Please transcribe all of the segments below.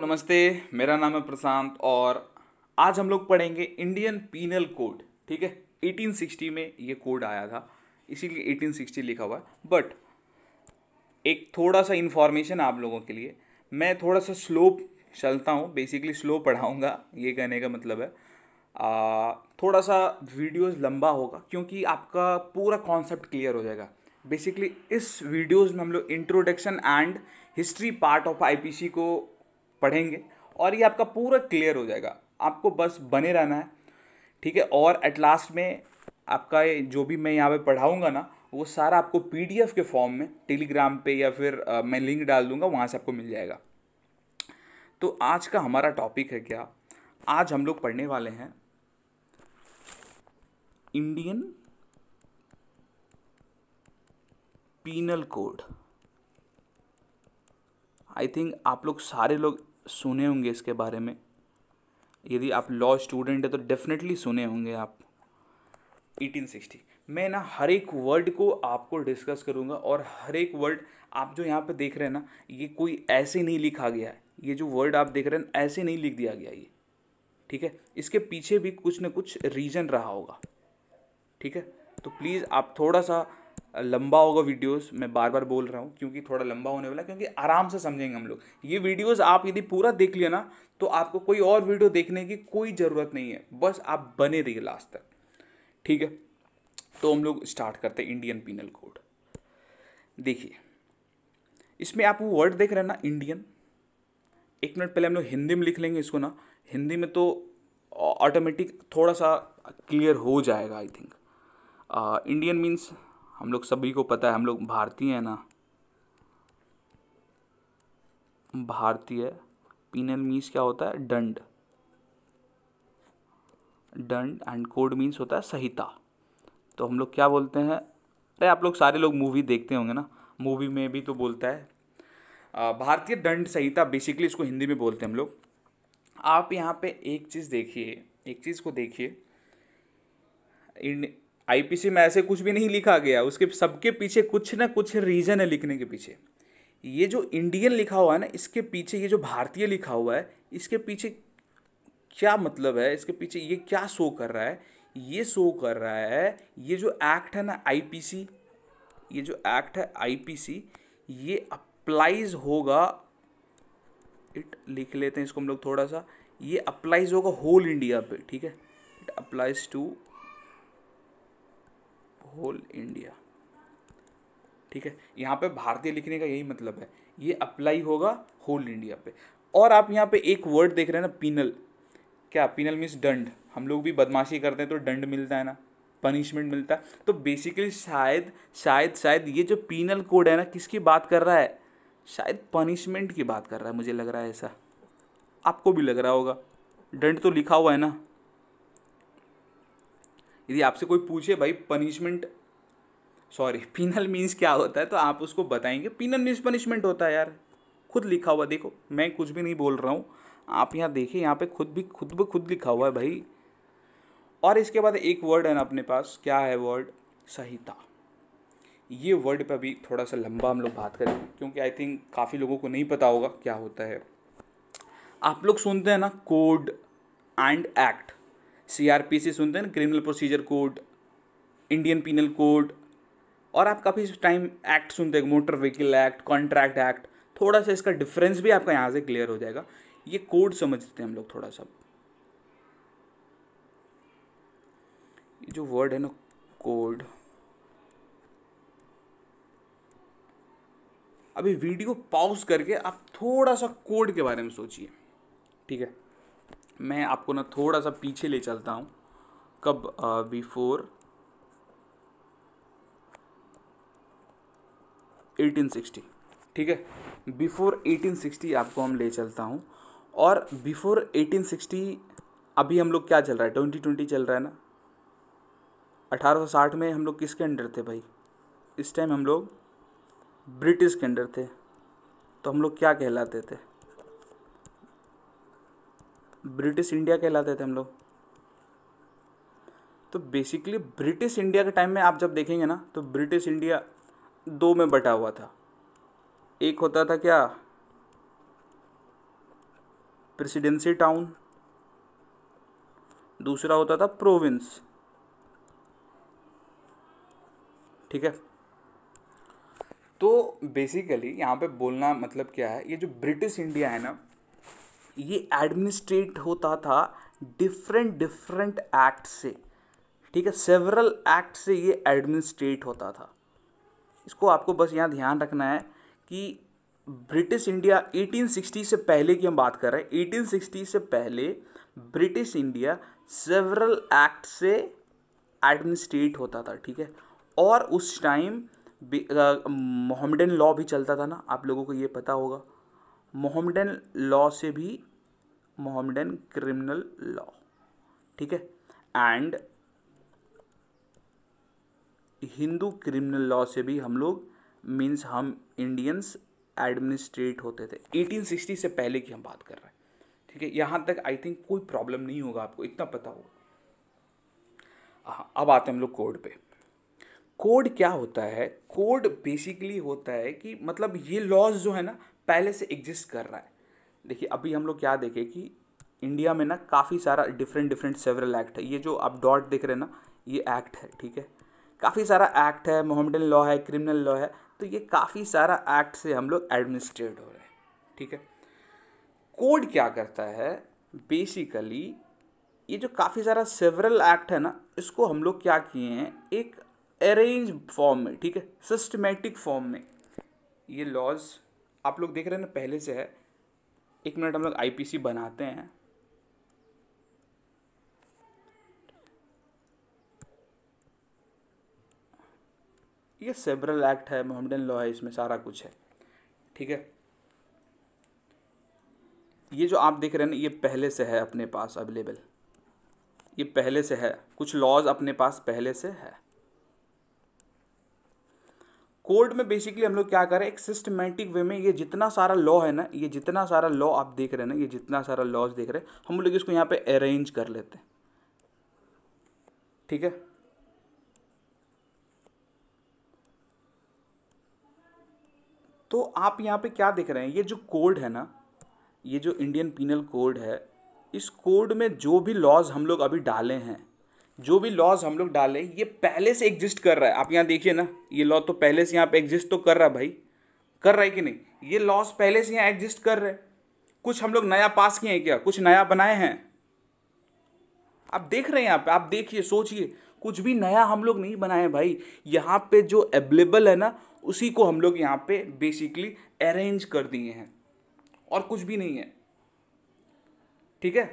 नमस्ते मेरा नाम है प्रशांत और आज हम लोग पढ़ेंगे इंडियन पीनल कोड ठीक है 1860 में ये कोड आया था इसीलिए 1860 लिखा हुआ है बट एक थोड़ा सा इन्फॉर्मेशन आप लोगों के लिए मैं थोड़ा सा स्लो चलता हूँ बेसिकली स्लो पढ़ाऊँगा ये कहने का मतलब है आ, थोड़ा सा वीडियोस लंबा होगा क्योंकि आपका पूरा कॉन्सेप्ट क्लियर हो जाएगा बेसिकली इस वीडियोस में हम लोग introduction and history part of IPC को पढ़ेंगे और ये आपका पूरा क्लियर हो जाएगा आपको बस बने रहना है ठीक है और एट लास्ट में आपका जो भी मैं यहाँ पे पढ़ाऊँगा ना वो सारा आपको पी के फॉर्म में टेलीग्राम पे या फिर मैं लिंक डाल दूँगा वहाँ से आपको मिल जाएगा तो आज का हमारा टॉपिक है क्या आज हम लोग पढ़ने वाले हैं Indian penal code I think आप लोग सारे लोग सुने होंगे इसके बारे में यदि आप लॉ स्टूडेंट है तो डेफिनेटली सुने होंगे आप 1860 मैं ना हर एक वर्ड को आपको डिस्कस करूँगा और हर एक वर्ड आप जो यहाँ पे देख रहे हैं ना ये कोई ऐसे नहीं लिखा गया है ये जो वर्ड आप देख रहे हैं ऐसे नहीं लिख दिया गया ये ठीक है इसके पीछे भी कुछ ना कुछ रीज़न रहा होगा ठीक है तो प्लीज़ आप थोड़ा सा लंबा होगा वीडियोस मैं बार बार बोल रहा हूँ क्योंकि थोड़ा लंबा होने वाला क्योंकि आराम से समझेंगे हम लोग ये वीडियोस आप यदि पूरा देख लिया ना तो आपको कोई और वीडियो देखने की कोई ज़रूरत नहीं है बस आप बने रहिए लास्ट तक ठीक है तो हम लोग स्टार्ट करते हैं इंडियन पिनल कोड देखिए इसमें आप वो वर्ड देख रहे हैं ना इंडियन एक मिनट पहले हम लोग हिंदी में लिख लेंगे इसको ना हिंदी में तो ऑटोमेटिक थोड़ा सा क्लियर हो जाएगा आई थिंक इंडियन मीन्स हम लोग सभी को पता है हम लोग भारतीय हैं ना भारतीय पीनल मीन्स क्या होता है दंड दंड एंड कोड मीन्स होता है संहिता तो हम लोग क्या बोलते हैं अरे आप लोग सारे लोग मूवी देखते होंगे ना मूवी में भी तो बोलता है भारतीय दंड संहिता बेसिकली इसको हिंदी में बोलते हैं हम लोग आप यहाँ पे एक चीज़ देखिए एक चीज़ को देखिए आईपीसी में ऐसे कुछ भी नहीं लिखा गया उसके सबके पीछे कुछ ना कुछ रीज़न है लिखने के पीछे ये जो इंडियन लिखा हुआ है ना इसके पीछे ये जो भारतीय लिखा हुआ है इसके पीछे क्या मतलब है इसके पीछे ये क्या शो कर रहा है ये शो कर रहा है ये जो एक्ट है ना आईपीसी ये जो एक्ट है आईपीसी ये अप्लाइज होगा इट लिख लेते हैं इसको हम लोग थोड़ा सा ये अप्लाइज होगा होल इंडिया पे ठीक है it applies to whole India ठीक है यहाँ पे भारतीय लिखने का यही मतलब है ये अप्लाई होगा होल इंडिया पे और आप यहाँ पे एक वर्ड देख रहे हैं ना पिनल क्या पिनल मीन्स दंड हम लोग भी बदमाशी करते हैं तो दंड मिलता है ना पनिशमेंट मिलता है तो बेसिकली शायद शायद शायद ये जो पिनल कोड है ना किसकी बात कर रहा है शायद पनिशमेंट की बात कर रहा है मुझे लग रहा है ऐसा आपको भी लग रहा होगा दंड तो लिखा हुआ है ना यदि आपसे कोई पूछे भाई पनिशमेंट सॉरी पिनल मीन्स क्या होता है तो आप उसको बताएंगे पिनल मीन्स पनिशमेंट होता है यार खुद लिखा हुआ देखो मैं कुछ भी नहीं बोल रहा हूँ आप यहाँ देखिए यहाँ पे खुद भी खुद ब खुद लिखा हुआ है भाई और इसके बाद एक वर्ड है ना अपने पास क्या है वर्ड संहिता ये वर्ड पर भी थोड़ा सा लंबा हम लोग बात करेंगे क्योंकि आई थिंक काफ़ी लोगों को नहीं पता होगा क्या होता है आप लोग सुनते हैं ना कोड एंड एक्ट सीआरपीसी सुनते हैं ना criminal procedure code Indian penal code और आप काफ़ी टाइम एक्ट सुनते हैं motor vehicle act contract act थोड़ा सा इसका डिफरेंस भी आपका यहाँ से क्लियर हो जाएगा ये कोड समझते हैं हम लोग थोड़ा सा ये जो वर्ड है ना कोड अभी वीडियो पॉज करके आप थोड़ा सा कोड के बारे में सोचिए ठीक है मैं आपको ना थोड़ा सा पीछे ले चलता हूँ कब बिफोर एटीन सिक्सटी ठीक है बिफोर एटीन सिक्सटी आपको हम ले चलता हूँ और बिफोर एटीन सिक्सटी अभी हम लोग क्या चल रहा है ट्वेंटी ट्वेंटी चल रहा है ना साठ में हम लोग किसके अंडर थे भाई इस टाइम हम लोग ब्रिटिश के अंडर थे तो हम लोग क्या कहलाते थे ब्रिटिश इंडिया कहलाते थे हम लोग तो बेसिकली ब्रिटिश इंडिया के टाइम में आप जब देखेंगे ना तो ब्रिटिश इंडिया दो में बटा हुआ था एक होता था क्या प्रेसिडेंसी टाउन दूसरा होता था प्रोविंस ठीक है तो बेसिकली यहाँ पे बोलना मतलब क्या है ये जो ब्रिटिश इंडिया है ना ये एडमिनिस्ट्रेट होता था डिफरेंट डिफरेंट एक्ट से ठीक है सेवरल एक्ट से ये एडमिनिस्ट्रेट होता था इसको आपको बस यहाँ ध्यान रखना है कि ब्रिटिश इंडिया 1860 से पहले की हम बात कर रहे हैं 1860 से पहले ब्रिटिश इंडिया सेवरल एक्ट से एडमिनिस्ट्रेट होता था ठीक है और उस टाइम मोहम्मडन लॉ भी चलता था ना आप लोगों को ये पता होगा मोहम्मडन लॉ से भी मोहम्मडन क्रिमिनल लॉ ठीक है एंड हिंदू क्रिमिनल लॉ से भी हम लोग मीन्स हम इंडियंस एडमिनिस्ट्रेट होते थे 1860 से पहले की हम बात कर रहे हैं ठीक है यहाँ तक आई थिंक कोई प्रॉब्लम नहीं होगा आपको इतना पता होगा हाँ अब आते हैं हम लोग कोड पे कोड क्या होता है कोड बेसिकली होता है कि मतलब ये लॉज जो है ना पहले से एग्जिस्ट कर रहा है देखिए अभी हम लोग क्या देखें कि इंडिया में ना काफ़ी सारा डिफरेंट डिफरेंट सेवरल एक्ट है ये जो आप डॉट देख रहे हैं ना ये एक्ट है ठीक है काफ़ी सारा एक्ट है मोहम्मडन लॉ है क्रिमिनल लॉ है तो ये काफ़ी सारा एक्ट से हम लोग एडमिनिस्ट्रेट हो रहे हैं ठीक है कोड क्या करता है बेसिकली ये जो काफ़ी सारा सेवरल एक्ट है ना इसको हम लोग क्या किए हैं एक अरेंज फॉर्म में ठीक है सिस्टमेटिक फॉर्म में ये लॉज आप लोग देख रहे हैं ना पहले से है एक मिनट हम लोग आईपीसी बनाते हैं ये सेबरल एक्ट है मोहम्मद लॉ है इसमें सारा कुछ है ठीक है ये जो आप देख रहे हैं ना ये पहले से है अपने पास अवेलेबल ये पहले से है कुछ लॉज अपने पास पहले से है कोड में बेसिकली हम लोग क्या करें एक सिस्टमेटिक वे में ये जितना सारा लॉ है ना ये जितना सारा लॉ आप देख रहे हैं ना ये जितना सारा लॉज देख रहे हैं हम लोग इसको यहाँ पे अरेंज कर लेते हैं ठीक है तो आप यहाँ पे क्या देख रहे हैं ये जो कोड है ना ये जो इंडियन पीनल कोड है इस कोड में जो भी लॉज हम लोग अभी डाले हैं जो भी लॉज हम लोग डालें ये पहले से एग्जिस्ट कर रहा है आप यहाँ देखिए ना ये लॉ तो पहले से यहाँ पे एग्जिस्ट तो कर रहा है भाई कर रहा है कि नहीं ये लॉज पहले से यहाँ एग्जिस्ट कर रहे हैं कुछ हम लोग नया पास किए हैं क्या कुछ नया बनाए हैं आप देख रहे हैं यहाँ पे आप देखिए सोचिए कुछ भी नया हम लोग नहीं बनाए भाई यहाँ पे जो अवेलेबल है ना उसी को हम लोग यहाँ पे बेसिकली अरेंज कर दिए हैं और कुछ भी नहीं है ठीक है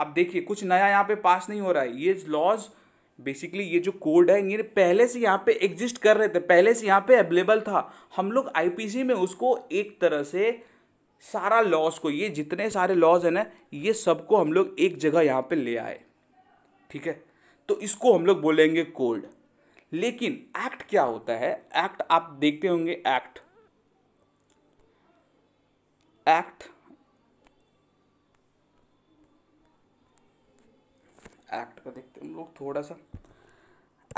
अब देखिए कुछ नया यहाँ पे पास नहीं हो रहा है ये लॉज बेसिकली ये जो कोड है ये पहले से यहाँ पे एग्जिस्ट कर रहे थे पहले से यहाँ पे अवेलेबल था हम लोग आईपीसी में उसको एक तरह से सारा लॉस को ये जितने सारे लॉज हैं ना ये सबको हम लोग एक जगह यहाँ पे ले आए ठीक है तो इसको हम लोग बोलेंगे कोड लेकिन एक्ट क्या होता है एक्ट आप देखते होंगे एक्ट एक्ट एक्ट का देखते हैं हम लोग थोड़ा सा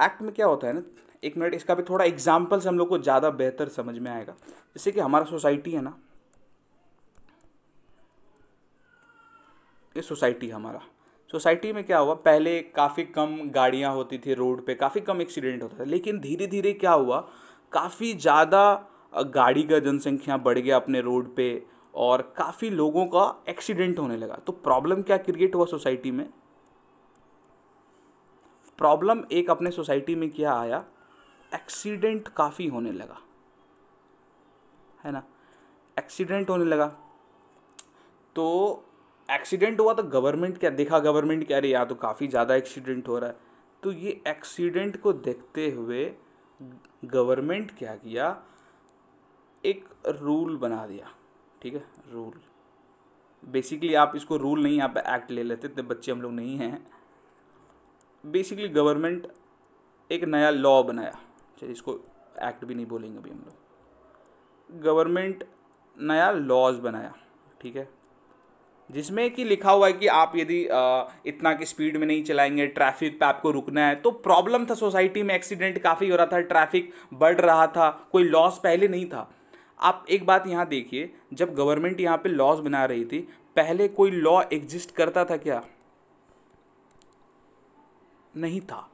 एक्ट में क्या होता है ना एक मिनट इसका भी थोड़ा एग्जाम्पल से हम लोग को ज़्यादा बेहतर समझ में आएगा जैसे कि हमारा सोसाइटी है ना ये सोसाइटी हमारा सोसाइटी में क्या हुआ पहले काफ़ी कम गाड़ियाँ होती थी रोड पे काफ़ी कम एक्सीडेंट होता था लेकिन धीरे धीरे क्या हुआ काफ़ी ज़्यादा गाड़ी का जनसंख्या बढ़ गया अपने रोड पे और काफ़ी लोगों का एक्सीडेंट होने लगा तो प्रॉब्लम क्या क्रिएट हुआ सोसाइटी में प्रॉब्लम एक अपने सोसाइटी में क्या आया एक्सीडेंट काफ़ी होने लगा है ना एक्सीडेंट होने लगा तो एक्सीडेंट हुआ तो गवर्नमेंट क्या देखा गवर्नमेंट क्या रही यहाँ तो काफ़ी ज़्यादा एक्सीडेंट हो रहा है तो ये एक्सीडेंट को देखते हुए गवर्नमेंट क्या किया एक रूल बना दिया ठीक है रूल बेसिकली आप इसको रूल नहीं यहाँ एक्ट ले लेते तो बच्चे हम लोग नहीं हैं बेसिकली गवर्नमेंट एक नया लॉ बनाया चलिए इसको एक्ट भी नहीं बोलेंगे अभी हम लोग गवर्नमेंट नया लॉज बनाया ठीक है जिसमें कि लिखा हुआ है कि आप यदि इतना की स्पीड में नहीं चलाएंगे ट्रैफिक पे आपको रुकना है तो प्रॉब्लम था सोसाइटी में एक्सीडेंट काफ़ी हो रहा था ट्रैफिक बढ़ रहा था कोई लॉस पहले नहीं था आप एक बात यहाँ देखिए जब गवर्नमेंट यहाँ पे लॉज बना रही थी पहले कोई लॉ एग्जिस्ट करता था क्या नहीं था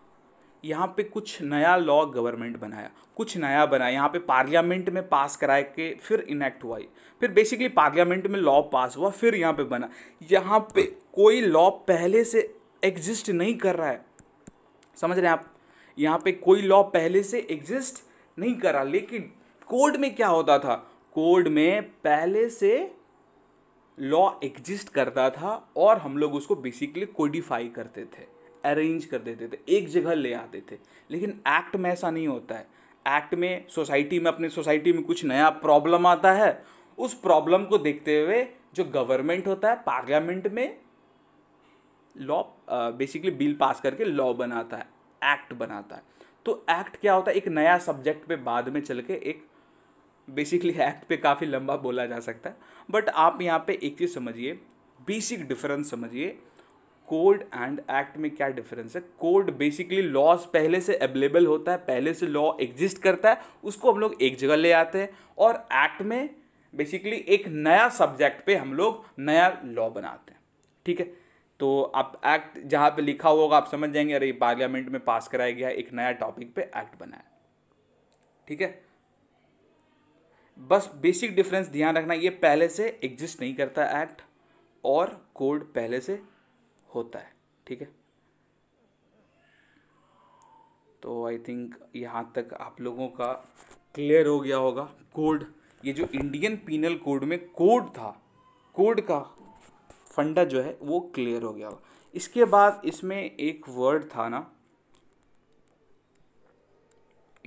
यहाँ पे कुछ नया लॉ गवर्नमेंट बनाया कुछ नया बनाया यहाँ पे पार्लियामेंट में पास कराए के फिर इनेक्ट हुआ फिर बेसिकली पार्लियामेंट में लॉ पास हुआ फिर यहाँ पे बना यहाँ पे कोई लॉ पहले से एग्जिस्ट नहीं कर रहा है समझ रहे हैं आप यहाँ पे कोई लॉ पहले से एग्जिस्ट नहीं कर रहा लेकिन कोड में क्या होता था कोड में पहले से लॉ एग्जिस्ट करता था और हम लोग उसको बेसिकली कोडिफाई करते थे अरेंज कर देते थे एक जगह ले आते थे लेकिन एक्ट में ऐसा नहीं होता है एक्ट में सोसाइटी में अपने सोसाइटी में कुछ नया प्रॉब्लम आता है उस प्रॉब्लम को देखते हुए जो गवर्नमेंट होता है पार्लियामेंट में लॉ बेसिकली बिल पास करके लॉ बनाता है एक्ट बनाता है तो एक्ट क्या होता है एक नया सब्जेक्ट पे बाद में चल के एक बेसिकली एक्ट पे काफ़ी लंबा बोला जा सकता है बट आप यहाँ पे एक चीज़ समझिए बेसिक डिफरेंस समझिए कोड एंड एक्ट में क्या डिफरेंस है कोड बेसिकली लॉज पहले से अवेलेबल होता है पहले से लॉ एग्जिस्ट करता है उसको हम लोग एक जगह ले आते हैं और एक्ट में बेसिकली एक नया सब्जेक्ट पे हम लोग नया लॉ बनाते हैं ठीक है तो आप एक्ट जहाँ पे लिखा होगा आप समझ जाएंगे अरे पार्लियामेंट में पास कराया गया एक नया टॉपिक पे एक्ट बनाया ठीक है बस बेसिक डिफरेंस ध्यान रखना ये पहले से एग्जिस्ट नहीं करता एक्ट और कोड पहले से होता है ठीक है तो आई थिंक यहाँ तक आप लोगों का क्लियर हो गया होगा कोड ये जो इंडियन पीनल कोड में कोड था कोड का फंडा जो है वो क्लियर हो गया होगा इसके बाद इसमें एक वर्ड था ना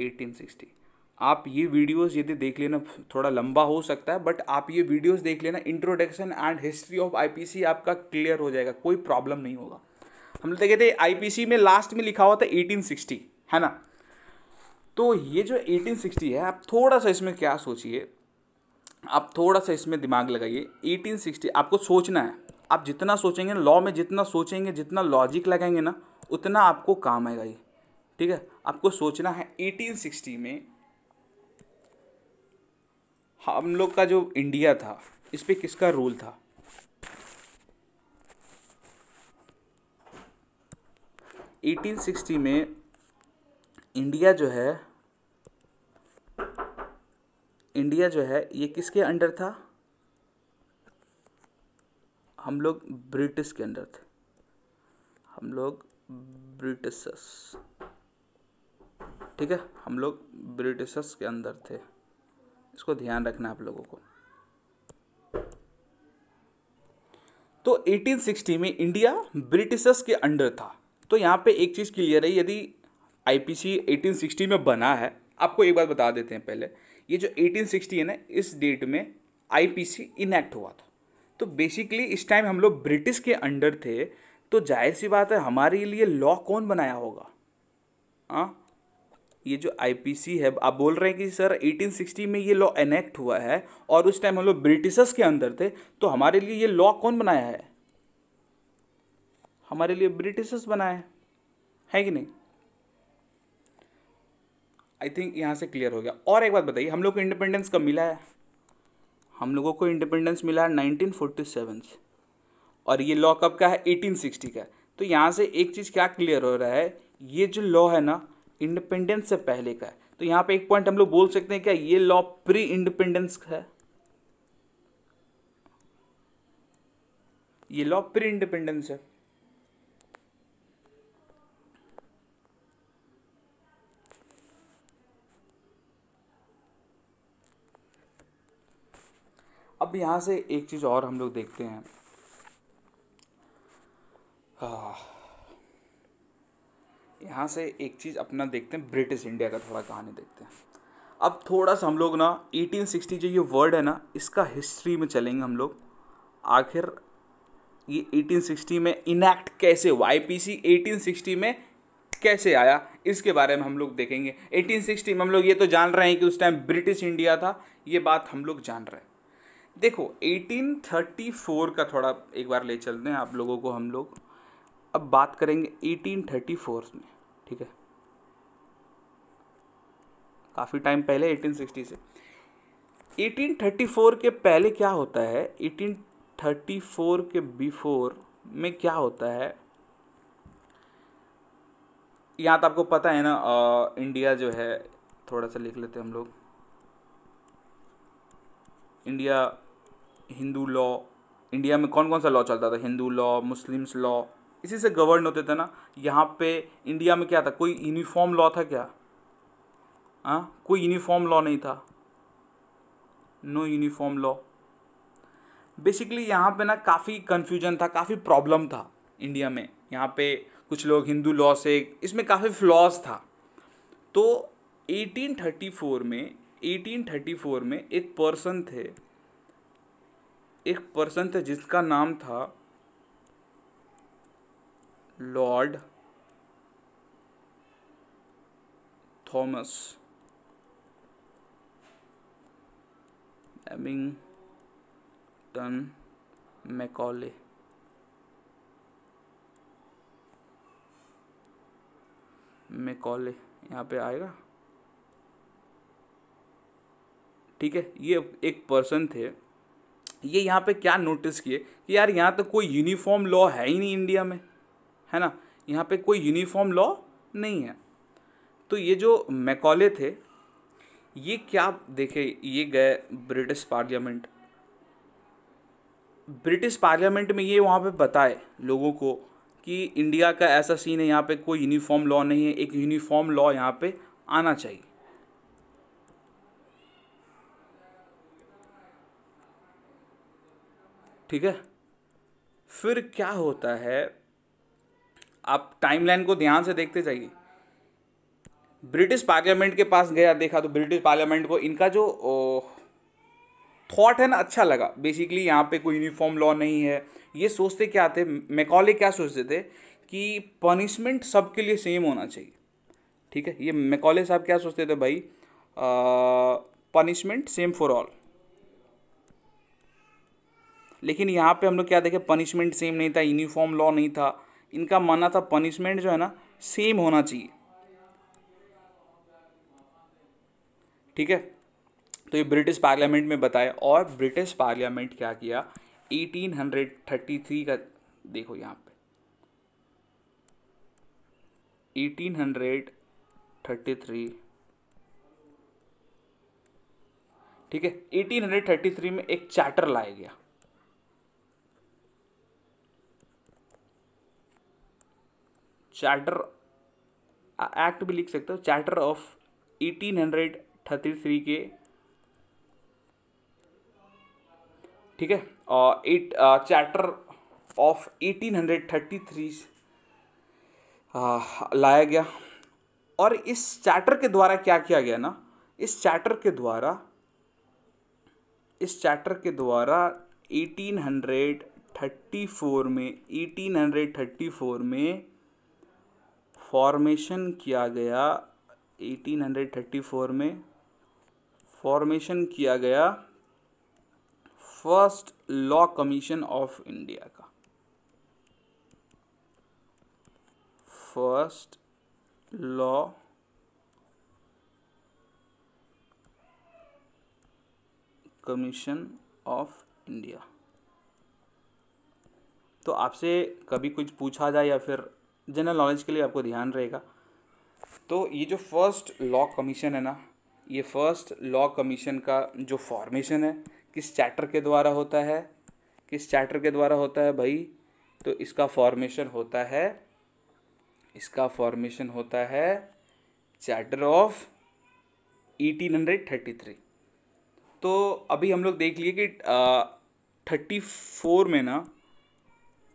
1860 आप ये वीडियोस यदि देख लेना थोड़ा लंबा हो सकता है बट आप ये वीडियोस देख लेना introduction and history of IPC आपका क्लियर हो जाएगा कोई प्रॉब्लम नहीं होगा हम लोग कहते आईपीसी में लास्ट में लिखा हुआ था 1860 है ना तो ये जो 1860 है आप थोड़ा सा इसमें क्या सोचिए आप थोड़ा सा इसमें दिमाग लगाइए एटीन आपको सोचना है आप जितना सोचेंगे लॉ में जितना सोचेंगे जितना लॉजिक लगाएंगे ना उतना आपको काम आएगा ये ठीक है आपको सोचना है 1860 में हम लोग का जो इंडिया था इस पर किसका रूल था एटीन सिक्सटी में इंडिया जो है इंडिया जो है ये किसके अंडर था हम लोग ब्रिटिश के अंडर थे हम लोग ब्रिटिशस ठीक है हम लोग ब्रिटिशस के अंदर थे इसको ध्यान रखना आप लोगों को तो 1860 में इंडिया ब्रिटिशर्स के अंडर था तो यहाँ पे एक चीज़ क्लियर है यदि आईपीसी 1860 में बना है आपको एक बात बता देते हैं पहले ये जो 1860 है ना इस डेट में आईपीसी इनैक्ट हुआ था तो बेसिकली इस टाइम हम लोग ब्रिटिश के अंडर थे तो जाहिर सी बात है हमारे लिए लॉ कौन बनाया होगा हाँ ये जो आईपीसी है आप बोल रहे हैं कि सर 1860 में ये लॉ एनेक्ट हुआ है और उस टाइम हम लोग ब्रिटिशर्स के अंदर थे तो हमारे लिए ये लॉ कौन बनाया है हमारे लिए ब्रिटिशर्स बनाया है कि नहीं आई थिंक यहाँ से क्लियर हो गया और एक बात बताइए हम लोग को इंडिपेंडेंस कब मिला है हम लोगों को इंडिपेंडेंस मिला है नाइनटीन फोर्टी सेवन से और ये लॉ कब का है एटीन सिक्सटी का तो यहाँ से एक चीज़ क्या क्लियर हो रहा है ये जो लॉ है ना इंडिपेंडेंस से पहले का है तो यहां पे एक पॉइंट हम लोग बोल सकते हैं क्या ये लॉ प्री इंडिपेंडेंस है ये लॉ प्री इंडिपेंडेंस है अब यहां से एक चीज़ और हम लोग देखते हैं यहाँ से एक चीज़ अपना देखते हैं ब्रिटिश इंडिया का थोड़ा कहानी देखते हैं अब थोड़ा सा हम लोग ना 1860 जो ये वर्ड है ना इसका हिस्ट्री में चलेंगे हम लोग आखिर ये 1860 में इनैक्ट कैसे हुआ आई पी में कैसे आया इसके बारे में हम लोग देखेंगे 1860 में हम लोग ये तो जान रहे हैं कि उस टाइम ब्रिटिश इंडिया था ये बात हम लोग जान रहे हैं देखो 1834 का थोड़ा एक बार ले चलते हैं आप लोगों को हम लोग अब बात करेंगे 1834 में ठीक है काफ़ी टाइम पहले 1860 से 1834 के पहले क्या होता है 1834 के बिफोर में क्या होता है यहाँ तो आपको पता है ना आ, इंडिया जो है थोड़ा सा लिख लेते हैं हम लोग इंडिया हिंदू लॉ इंडिया में कौन कौन सा लॉ चलता था हिंदू लॉ मुस्लिम्स लॉ इसी से गवर्न होते थे ना यहाँ पे इंडिया में क्या था कोई यूनिफॉर्म लॉ था क्या हाँ कोई यूनिफॉर्म लॉ नहीं था नो यूनिफॉर्म लॉ बेसिकली यहाँ पे ना काफ़ी कन्फ्यूजन था काफ़ी प्रॉब्लम था इंडिया में यहाँ पे कुछ लोग हिंदू लॉ से इसमें काफ़ी फ्लॉज था तो 1834 में 1834 में एक पर्सन थे एक पर्सन थे जिसका नाम था Lord Thomas Babington Macaulay Macaulay यहाँ पे आएगा ठीक है ये एक पर्सन थे ये यहाँ पे क्या नोटिस किए कि यार यहाँ तो कोई यूनिफॉर्म लॉ है ही नहीं इंडिया में है ना यहाँ पे कोई यूनिफॉर्म लॉ नहीं है तो ये जो मैकॉले थे ये क्या देखे ये गए ब्रिटिश पार्लियामेंट ब्रिटिश पार्लियामेंट में ये वहाँ पे बताए लोगों को कि इंडिया का ऐसा सीन है यहाँ पे कोई यूनिफॉर्म लॉ नहीं है एक यूनिफॉर्म लॉ यहाँ पे आना चाहिए ठीक है फिर क्या होता है आप टाइमलाइन को ध्यान से देखते जाइए ब्रिटिश पार्लियामेंट के पास गया देखा तो ब्रिटिश पार्लियामेंट को इनका जो थॉट है ना अच्छा लगा बेसिकली यहाँ पे कोई यूनिफॉर्म लॉ नहीं है ये सोचते क्या थे मैकॉले क्या सोचते थे कि पनिशमेंट सबके लिए सेम होना चाहिए ठीक है ये मैकॉले साहब क्या सोचते थे भाई पनिशमेंट सेम फॉर ऑल लेकिन यहाँ पे हम लोग क्या देखे पनिशमेंट सेम नहीं था यूनिफॉर्म लॉ नहीं था इनका मानना था पनिशमेंट जो है ना सेम होना चाहिए ठीक है तो ये ब्रिटिश पार्लियामेंट में बताया और ब्रिटिश पार्लियामेंट क्या किया 1833 का देखो यहाँ पे 1833 ठीक है 1833 में एक चार्टर लाया गया चार्टर एक्ट भी लिख सकते हो चार्टर ऑफ 1833 के ठीक है और एट चार्टर ऑफ 1833 लाया गया और इस चार्टर के द्वारा क्या किया गया ना इस चार्टर के द्वारा इस चार्टर के द्वारा 1834 में 1834 में फॉर्मेशन किया गया 1834 में फॉर्मेशन किया गया first law commission of India का first law commission of India तो आपसे कभी कुछ पूछा जाए या फिर जनरल नॉलेज के लिए आपको ध्यान रहेगा तो ये जो फर्स्ट लॉ कमीशन है ना ये फर्स्ट लॉ कमीशन का जो फॉर्मेशन है किस चैप्टर के द्वारा होता है किस चैप्टर के द्वारा होता है भाई तो इसका फॉर्मेशन होता है इसका फॉर्मेशन होता है chapter of eighteen hundred thirty three तो अभी हम लोग देख लिए कि थर्टी फोर में ना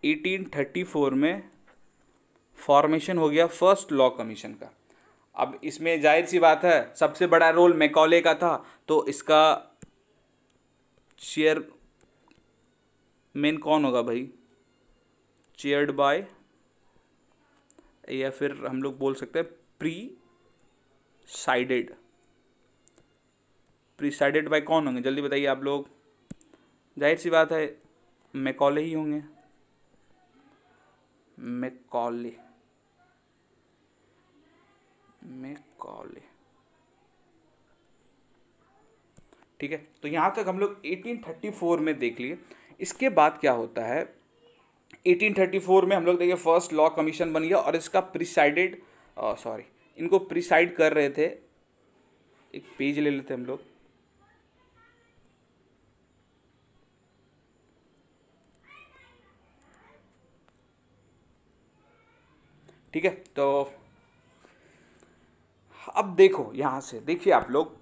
एटीन थर्टी फोर में फॉर्मेशन हो गया फर्स्ट लॉ कमीशन का अब इसमें जाहिर सी बात है सबसे बड़ा रोल मैकॉले का था तो इसका चेयर मेन कौन होगा भाई चेयर्ड बाय या फिर हम लोग बोल सकते हैं प्री साइडेड प्रिसाइडेड बाय कौन होंगे जल्दी बताइए आप लोग जाहिर सी बात है मैकॉले ही होंगे मैकॉले मैकॉले ठीक है तो यहां तक हम लोग 1834 में देख लिए इसके बाद क्या होता है 1834 में हम लोग देखिए फर्स्ट लॉ कमीशन बन गया और इसका प्रिसाइडेड सॉरी इनको प्रिसाइड कर रहे थे एक पेज ले लेते हम लोग ठीक है तो अब देखो यहाँ से देखिए आप लोग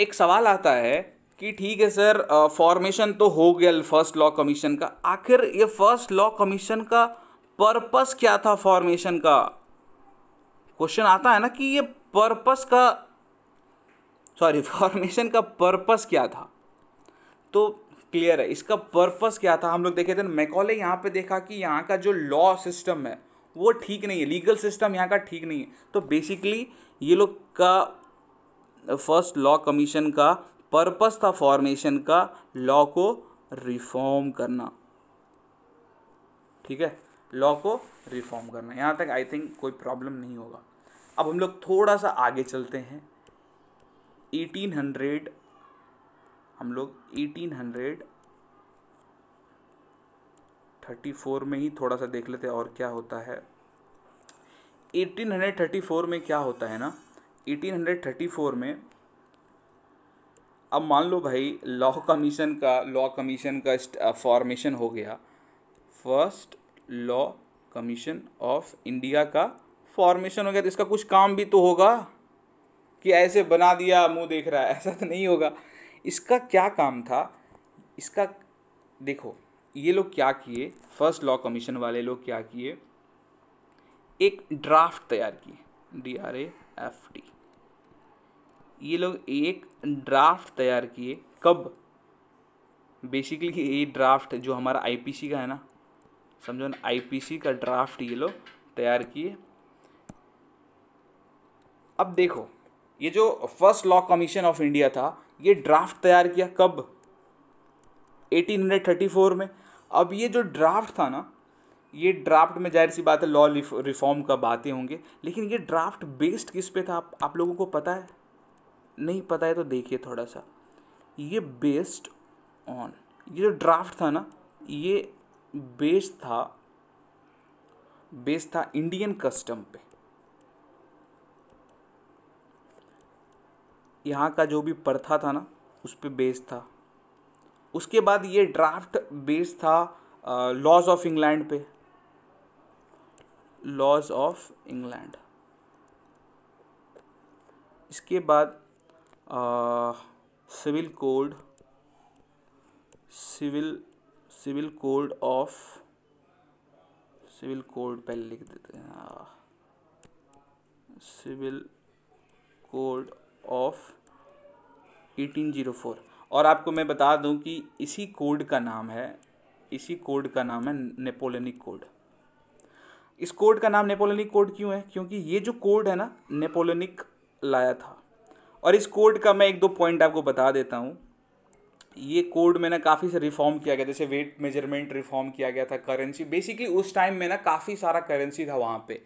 एक सवाल आता है कि ठीक है सर फॉर्मेशन तो हो गया फर्स्ट लॉ कमीशन का आखिर ये फर्स्ट लॉ कमीशन का पर्पस क्या था फॉर्मेशन का क्वेश्चन आता है ना कि ये पर्पस का सॉरी फॉर्मेशन का पर्पस क्या था तो क्लियर है इसका पर्पस क्या था हम लोग देखे थे मैकॉले यहाँ पे देखा कि यहाँ का जो लॉ सिस्टम है वो ठीक नहीं है लीगल सिस्टम यहाँ का ठीक नहीं है तो बेसिकली ये लोग का फर्स्ट लॉ कमीशन का पर्पस था फॉर्मेशन का लॉ को रिफॉर्म करना ठीक है लॉ को रिफॉर्म करना यहाँ तक आई थिंक कोई प्रॉब्लम नहीं होगा अब हम लोग थोड़ा सा आगे चलते हैं 1800 हम लोग हंड्रेड थर्टी फोर में ही थोड़ा सा देख लेते हैं और क्या होता है 1834 में क्या होता है ना 1834 में अब मान लो भाई लॉ कमीशन का लॉ कमीशन का फॉर्मेशन uh, हो गया first law commission of India का फॉर्मेशन हो गया तो इसका कुछ काम भी तो होगा कि ऐसे बना दिया मुंह देख रहा है ऐसा तो नहीं होगा इसका क्या काम था इसका देखो ये लोग क्या किए फर्स्ट लॉ कमीशन वाले लोग क्या किए एक ड्राफ्ट तैयार किए D R A F T ये लोग एक ड्राफ्ट तैयार किए कब बेसिकली ये ड्राफ्ट जो हमारा आईपीसी का है ना समझो ना आईपीसी का ड्राफ्ट ये लोग तैयार किए अब देखो ये जो first law commission of India था ये ड्राफ्ट तैयार किया कब 1834 में अब ये जो ड्राफ्ट था ना ये ड्राफ्ट में जाहिर सी बात है लॉ रिफॉर्म का बातें होंगे लेकिन ये ड्राफ्ट बेस्ड किस पे था आप, आप लोगों को पता है नहीं पता है तो देखिए थोड़ा सा ये बेस्ड ऑन ये जो ड्राफ्ट था ना ये बेस्ड था बेस्ड था इंडियन कस्टम पे यहाँ का जो भी प्रथा था ना उस पर बेस्ड था उसके बाद ये ड्राफ्ट बेस था लॉज ऑफ इंग्लैंड पे लॉज ऑफ इंग्लैंड इसके बाद civil code civil civil code of civil code पहले लिख देते हैं civil code of eighteen zero four और आपको मैं बता दूं कि इसी कोड का नाम है इसी कोड का नाम है नेपोलिनिक कोड इस कोड का नाम नेपोलिनिक कोड क्यों है क्योंकि ये जो कोड है ना नेपोलिनिक लाया था और इस कोड का मैं एक दो पॉइंट आपको बता देता हूँ ये कोड में ना काफ़ी से रिफॉर्म किया गया जैसे वेट मेजरमेंट रिफॉर्म किया गया था करेंसी बेसिकली उस टाइम में ना काफ़ी सारा करेंसी था वहाँ पे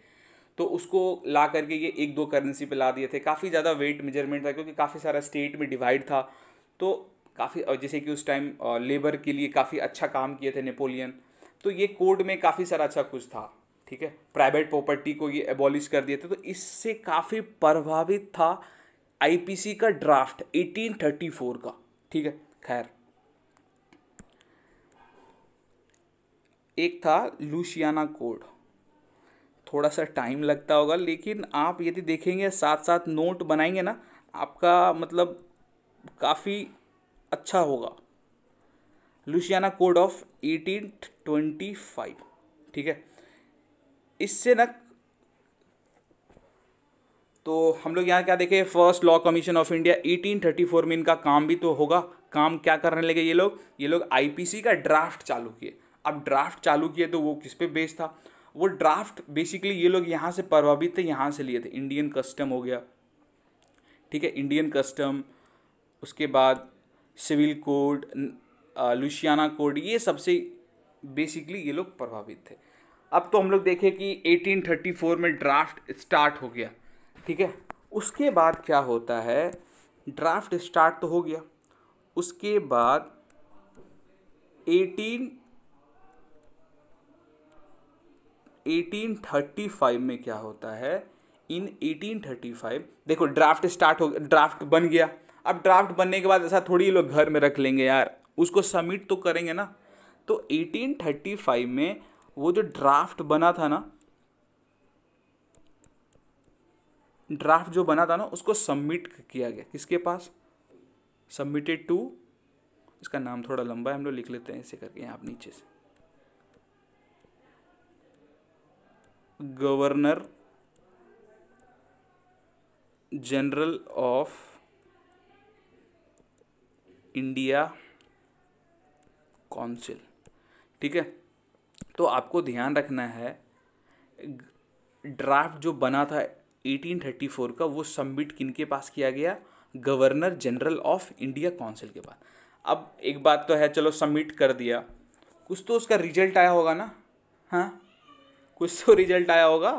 तो उसको ला करके ये एक दो करेंसी पे ला दिए थे काफ़ी ज़्यादा वेट मेजरमेंट था क्योंकि काफ़ी सारा स्टेट में डिवाइड था तो काफ़ी जैसे कि उस टाइम लेबर के लिए काफ़ी अच्छा काम किए थे नेपोलियन तो ये कोड में काफ़ी सारा अच्छा कुछ था ठीक है प्राइवेट प्रॉपर्टी को ये एबॉलिश कर दिए थे तो इससे काफ़ी प्रभावित था आईपीसी का ड्राफ्ट 1834 का ठीक है खैर एक था लुशियाना कोड थोड़ा सा टाइम लगता होगा लेकिन आप यदि देखेंगे साथ साथ नोट बनाएंगे ना आपका मतलब काफ़ी अच्छा होगा Louisiana code of eighteen twenty five ठीक है इससे ना तो हम लोग यहाँ क्या देखें first law commission of India 1834 में इनका काम भी तो होगा काम क्या करने लगे ये लोग ये लोग आईपीसी का ड्राफ्ट चालू किए अब ड्राफ्ट चालू किए तो वो किस पे बेस था वो ड्राफ्ट बेसिकली ये लोग यहाँ से प्रभावित थे यहाँ से लिए थे इंडियन कस्टम हो गया ठीक है इंडियन कस्टम उसके बाद सिविल कोड लुशियाना कोड ये सबसे बेसिकली ये लोग प्रभावित थे अब तो हम लोग देखें कि 1834 में ड्राफ्ट स्टार्ट हो गया ठीक है उसके बाद क्या होता है ड्राफ्ट स्टार्ट तो हो गया उसके बाद 18 1835 में क्या होता है इन 1835 देखो ड्राफ्ट स्टार्ट हो ड्राफ्ट बन गया अब ड्राफ्ट बनने के बाद ऐसा थोड़ी लोग घर में रख लेंगे यार उसको सबमिट तो करेंगे ना तो 1835 में वो जो ड्राफ्ट बना था ना ड्राफ्ट जो बना था ना उसको सबमिट किया गया किसके पास सबमिटेड टू इसका नाम थोड़ा लंबा है हम लोग लिख लेते हैं ऐसे करके यहाँ आप नीचे से governor general of India council ठीक है तो आपको ध्यान रखना है ड्राफ्ट जो बना था 1834 का वो सबमिट किन के पास किया गया governor general of India council के पास अब एक बात तो है चलो सबमिट कर दिया कुछ तो उसका रिजल्ट आया होगा ना हाँ कुछ तो रिजल्ट आया होगा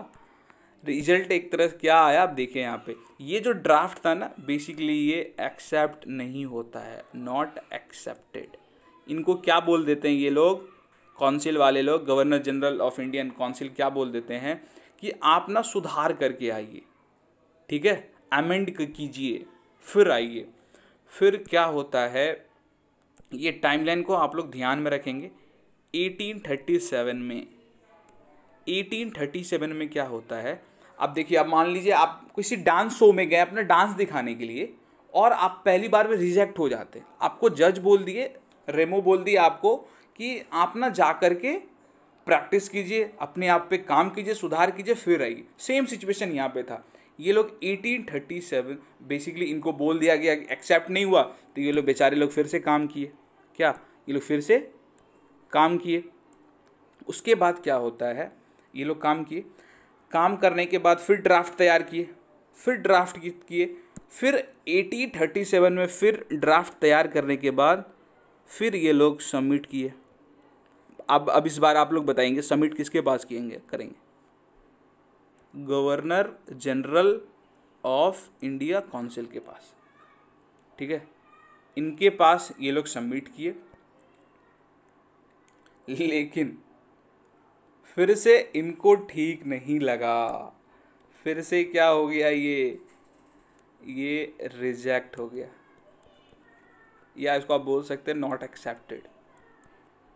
रिजल्ट एक तरह क्या आया आप देखें यहाँ पे ये जो ड्राफ्ट था ना बेसिकली ये एक्सेप्ट नहीं होता है नॉट एक्सेप्टेड इनको क्या बोल देते हैं ये लोग काउंसिल वाले लोग governor general of Indian council क्या बोल देते हैं कि आप ना सुधार करके आइए ठीक है अमेंड कीजिए फिर आइए फिर क्या होता है ये टाइमलाइन को आप लोग ध्यान में रखेंगे 1837 में 1837 में क्या होता है अब देखिए अब मान लीजिए आप किसी डांस शो में गए अपना डांस दिखाने के लिए और आप पहली बार में रिजेक्ट हो जाते हैं आपको जज बोल दिए रेमो बोल दिए आपको कि आप ना जा कर के प्रैक्टिस कीजिए अपने आप पे काम कीजिए सुधार कीजिए फिर आइए सेम सिचुएशन यहाँ पे था ये लोग 1837 बेसिकली इनको बोल दिया गया एक्सेप्ट नहीं हुआ तो ये लोग बेचारे लोग फिर से काम किए क्या ये लोग फिर से काम किए उसके बाद क्या होता है ये लोग काम किए काम करने के बाद फिर ड्राफ्ट तैयार किए फिर ड्राफ्ट किए फिर एटी थर्टी सेवन में फिर ड्राफ्ट तैयार करने के बाद फिर ये लोग सबमिट किए अब अब इस बार आप लोग बताएंगे सबमिट किसके पास किएंगे करेंगे governor general of India council के पास ठीक है इनके पास ये लोग सबमिट किए लेकिन फिर से इनको ठीक नहीं लगा फिर से क्या हो गया ये ये रिजेक्ट हो गया या इसको आप बोल सकते हैं नॉट एक्सेप्टेड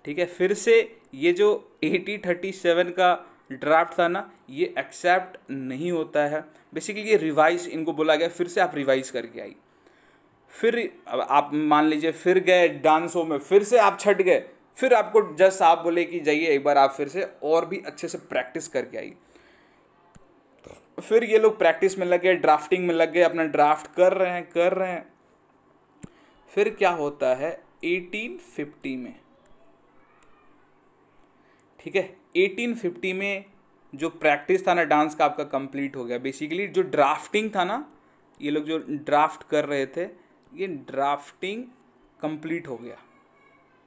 ठीक है फिर से ये जो एटी थर्टी सेवन का ड्राफ्ट था ना ये एक्सेप्ट नहीं होता है बेसिकली ये रिवाइज इनको बोला गया फिर से आप रिवाइज करके आई फिर अब आप मान लीजिए फिर गए डांसों में फिर से आप छट गए फिर आपको जस्ट आप बोले कि जाइए एक बार आप फिर से और भी अच्छे से प्रैक्टिस करके आइए फिर ये लोग प्रैक्टिस में लग गए ड्राफ्टिंग में लग गए अपना ड्राफ्ट कर रहे हैं कर रहे हैं फिर क्या होता है 1850 में ठीक है 1850 में जो प्रैक्टिस था ना डांस का आपका कंप्लीट हो गया बेसिकली जो ड्राफ्टिंग था ना ये लोग जो ड्राफ्ट कर रहे थे ये ड्राफ्टिंग कंप्लीट हो गया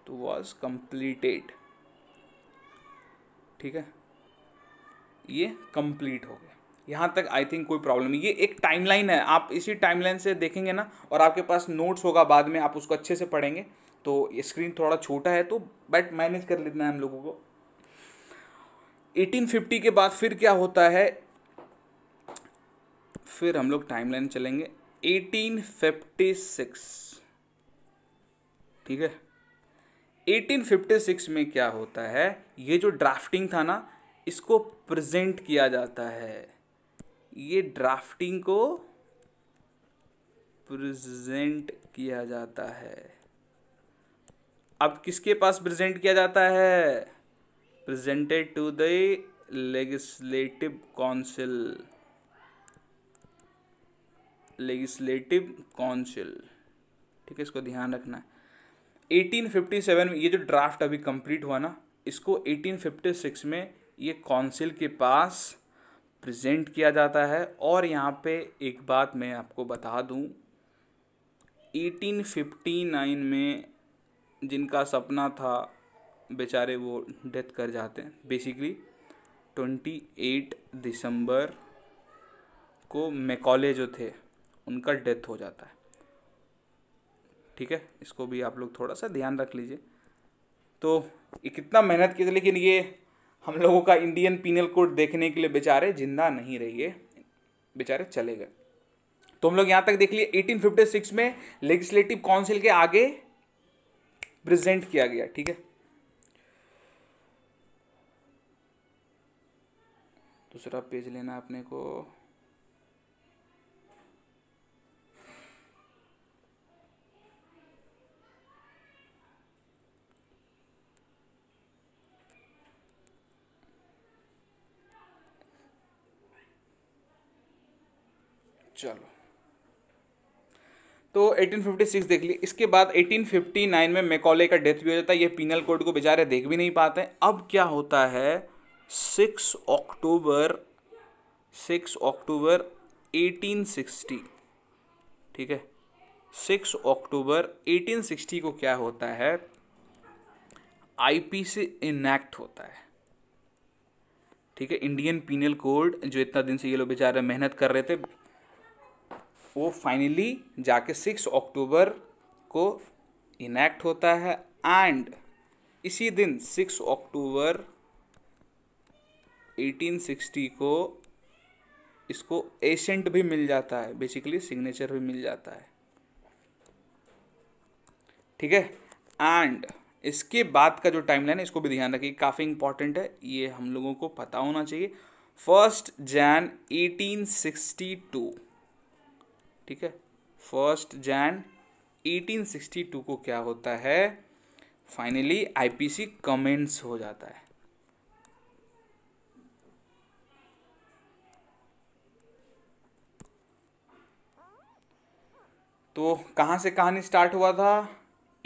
वॉज कंप्लीटेड ठीक है ये कंप्लीट हो गया यहाँ तक आई थिंक कोई प्रॉब्लम नहीं ये एक टाइमलाइन है आप इसी टाइमलाइन से देखेंगे ना और आपके पास नोट्स होगा बाद में आप उसको अच्छे से पढ़ेंगे तो स्क्रीन थोड़ा छोटा है तो बट मैनेज कर लेना है हम लोगों को 1850 के बाद फिर क्या होता है फिर हम लोग टाइमलाइन चलेंगे 1856 ठीक है 1856 में क्या होता है ये जो ड्राफ्टिंग था ना इसको प्रेजेंट किया जाता है ये ड्राफ्टिंग को प्रेजेंट किया जाता है अब किसके पास प्रेजेंट किया जाता है presented to the legislative council legislative council ठीक है इसको ध्यान रखना है 1857 में ये जो ड्राफ्ट अभी कंप्लीट हुआ ना इसको 1856 में ये काउंसिल के पास प्रेजेंट किया जाता है और यहाँ पे एक बात मैं आपको बता दूँ 1859 में जिनका सपना था बेचारे वो डेथ कर जाते हैं बेसिकली 28 दिसंबर को मेकॉले जो थे उनका डेथ हो जाता है ठीक है इसको भी आप लोग थोड़ा सा ध्यान रख लीजिए तो ये कितना मेहनत की लेकिन ये हम लोगों का इंडियन पीनल कोड देखने के लिए बेचारे जिंदा नहीं रहिए बेचारे चले गए तो हम लोग यहाँ तक देख लिए 1856 में लेजिस्लेटिव काउंसिल के आगे प्रेजेंट किया गया ठीक है दूसरा पेज लेना अपने को चलो तो 1856 देख ली इसके बाद 1859 में मेकॉले का डेथ भी हो जाता है ये पीनल कोड को बेचारे देख भी नहीं पाते अब क्या होता है 6 अक्टूबर 6 अक्टूबर 1860 ठीक है 6 अक्टूबर 1860 को क्या होता है आईपीसी इनैक्ट होता है ठीक है इंडियन पीनल कोड जो इतना दिन से ये लोग बेचारे मेहनत कर रहे थे वो फाइनली जाके सिक्स अक्टूबर को इनैक्ट होता है एंड इसी दिन सिक्स अक्टूबर 1860 को इसको एशेंट भी मिल जाता है बेसिकली सिग्नेचर भी मिल जाता है ठीक है एंड इसके बाद का जो टाइमलाइन है इसको भी ध्यान रखिए काफ़ी इंपॉर्टेंट है ये हम लोगों को पता होना चाहिए फर्स्ट जैन 1862 ठीक है फर्स्ट जैन 1862 को क्या होता है फाइनली आईपीसी कमेंट्स हो जाता है तो कहां से कहानी स्टार्ट हुआ था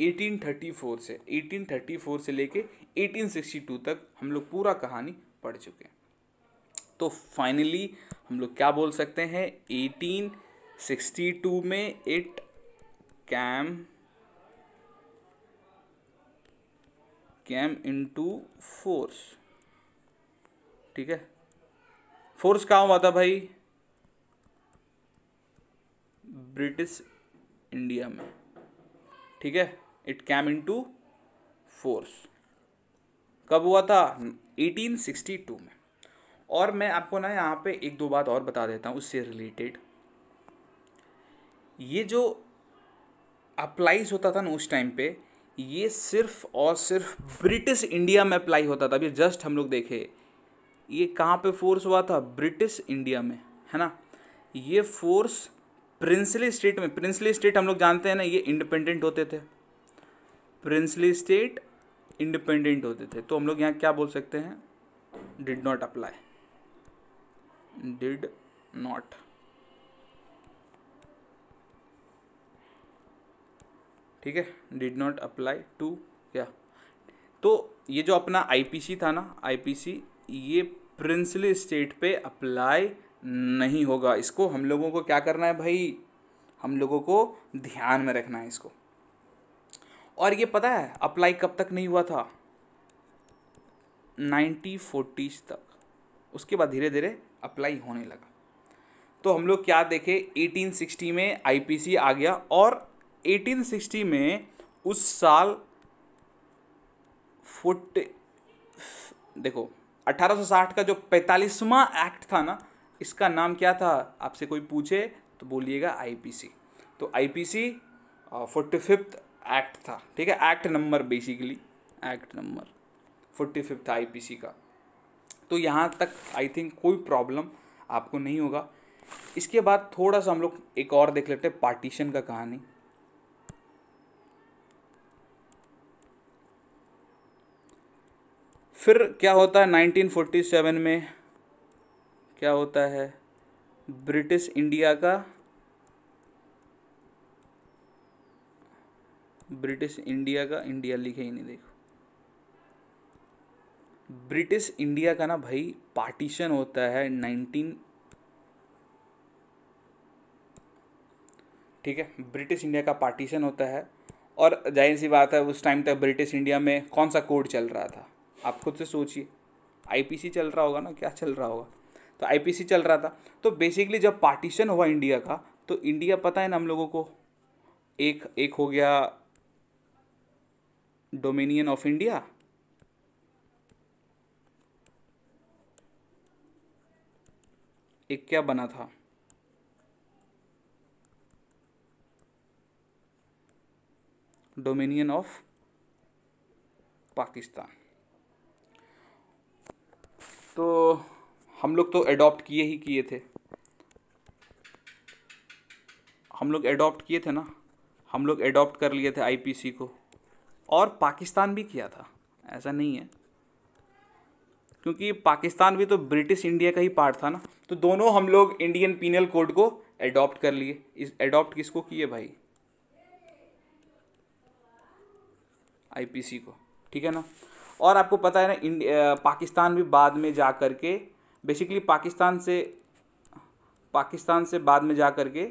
1834 से 1834 से लेके 1862 तक हम लोग पूरा कहानी पढ़ चुके हैं तो फाइनली हम लोग क्या बोल सकते हैं 18 सिक्सटी टू में it came came into force ठीक है फोर्स कहाँ हुआ था भाई ब्रिटिश इंडिया में ठीक है इट कैम इनटू फोर्स कब हुआ था 1862 में और मैं आपको ना यहाँ पे एक दो बात और बता देता हूँ उससे रिलेटेड ये जो अप्लाइज होता था ना उस टाइम पे ये सिर्फ और सिर्फ ब्रिटिश इंडिया में अप्लाई होता था अभी जस्ट हम लोग देखे ये कहाँ पे फोर्स हुआ था ब्रिटिश इंडिया में है ना ये फोर्स प्रिंसली स्टेट में प्रिंसली स्टेट हम लोग जानते हैं ना ये इंडिपेंडेंट होते थे प्रिंसली स्टेट इंडिपेंडेंट होते थे तो हम लोग यहाँ क्या बोल सकते हैं did not apply did not ठीक है डिड नॉट अप्लाई टू क्या तो ये जो अपना आईपीसी था ना आईपीसी ये प्रिंसली स्टेट पे अप्लाई नहीं होगा इसको हम लोगों को क्या करना है भाई हम लोगों को ध्यान में रखना है इसको और ये पता है अप्लाई कब तक नहीं हुआ था नाइन्टी फोर्टीज तक उसके बाद धीरे धीरे अप्लाई होने लगा तो हम लोग क्या देखे 1860 में आईपीसी आ गया और 1860 में उस साल फुट देखो 1860 का जो पैंतालीसवां एक्ट था ना इसका नाम क्या था आपसे कोई पूछे तो बोलिएगा आईपीसी तो आईपीसी फोर्टी फिफ्थ एक्ट था ठीक है act number basically act number forty fifth I का तो यहाँ तक आई थिंक कोई प्रॉब्लम आपको नहीं होगा इसके बाद थोड़ा सा हम लोग एक और देख लेते हैं पार्टीशन का कहानी फिर क्या होता है 1947 में क्या होता है ब्रिटिश इंडिया का ब्रिटिश इंडिया का इंडिया लिखे ही नहीं देखो ब्रिटिश इंडिया का ना भाई पार्टीशन होता है नाइनटीन ठीक है ब्रिटिश इंडिया का पार्टीशन होता है और जाहिर सी बात है उस टाइम तक ब्रिटिश इंडिया में कौन सा कोड चल रहा था आप खुद से सोचिए आईपीसी चल रहा होगा ना क्या चल रहा होगा तो आईपीसी चल रहा था तो बेसिकली जब पार्टीशन हुआ इंडिया का तो इंडिया पता है ना हम लोगों को एक एक हो गया डोमिनियन ऑफ इंडिया एक क्या बना था डोमिनियन ऑफ पाकिस्तान तो हम लोग तो एडॉप्ट किए ही किए थे हम लोग एडॉप्ट किए थे ना हम लोग एडॉप्ट कर लिए थे आईपीसी को और पाकिस्तान भी किया था ऐसा नहीं है क्योंकि पाकिस्तान भी तो ब्रिटिश इंडिया का ही पार्ट था ना तो दोनों हम लोग इंडियन पीनल कोड को एडॉप्ट कर लिए इस एडॉप्ट किसको किए भाई आईपीसी को ठीक है ना और आपको पता है ना पाकिस्तान भी बाद में जा कर के बेसिकली पाकिस्तान से पाकिस्तान से बाद में जा कर के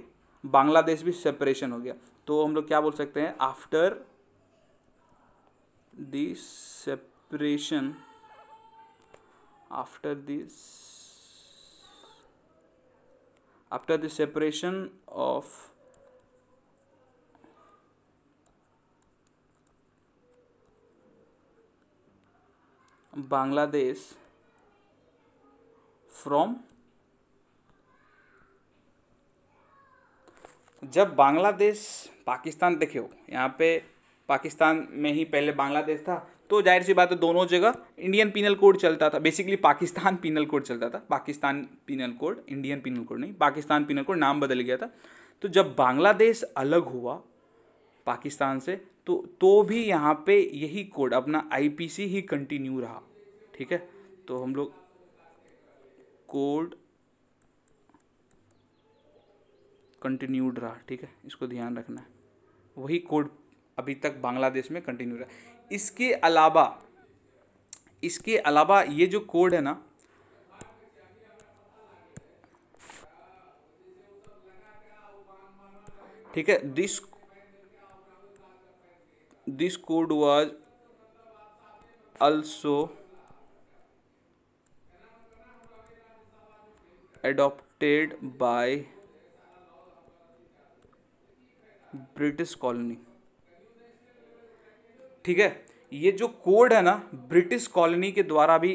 बांग्लादेश भी सेपरेशन हो गया तो हम लोग क्या बोल सकते हैं after the separation after this after the separation of Bangladesh from जब बांग्लादेश पाकिस्तान देखियो यहाँ पे पाकिस्तान में ही पहले बांग्लादेश था तो जाहिर सी बात है दोनों जगह इंडियन पिनल कोड चलता था बेसिकली पाकिस्तान पिनल कोड चलता था Pakistan penal code Indian penal code नहीं पाकिस्तान पिनल कोड नाम बदल गया था तो जब बांग्लादेश अलग हुआ पाकिस्तान से तो तो भी यहाँ पे यही कोड अपना आईपीसी ही कंटिन्यू रहा ठीक है तो हम लोग कोड कंटिन्यूड रहा ठीक है इसको ध्यान रखना है वही कोड अभी तक बांग्लादेश में कंटिन्यू रहा इसके अलावा इसके अलावा ये जो कोड है ना ठीक है this this code was also adopted by British colony ठीक है ये जो कोड है ना ब्रिटिश कॉलोनी के द्वारा भी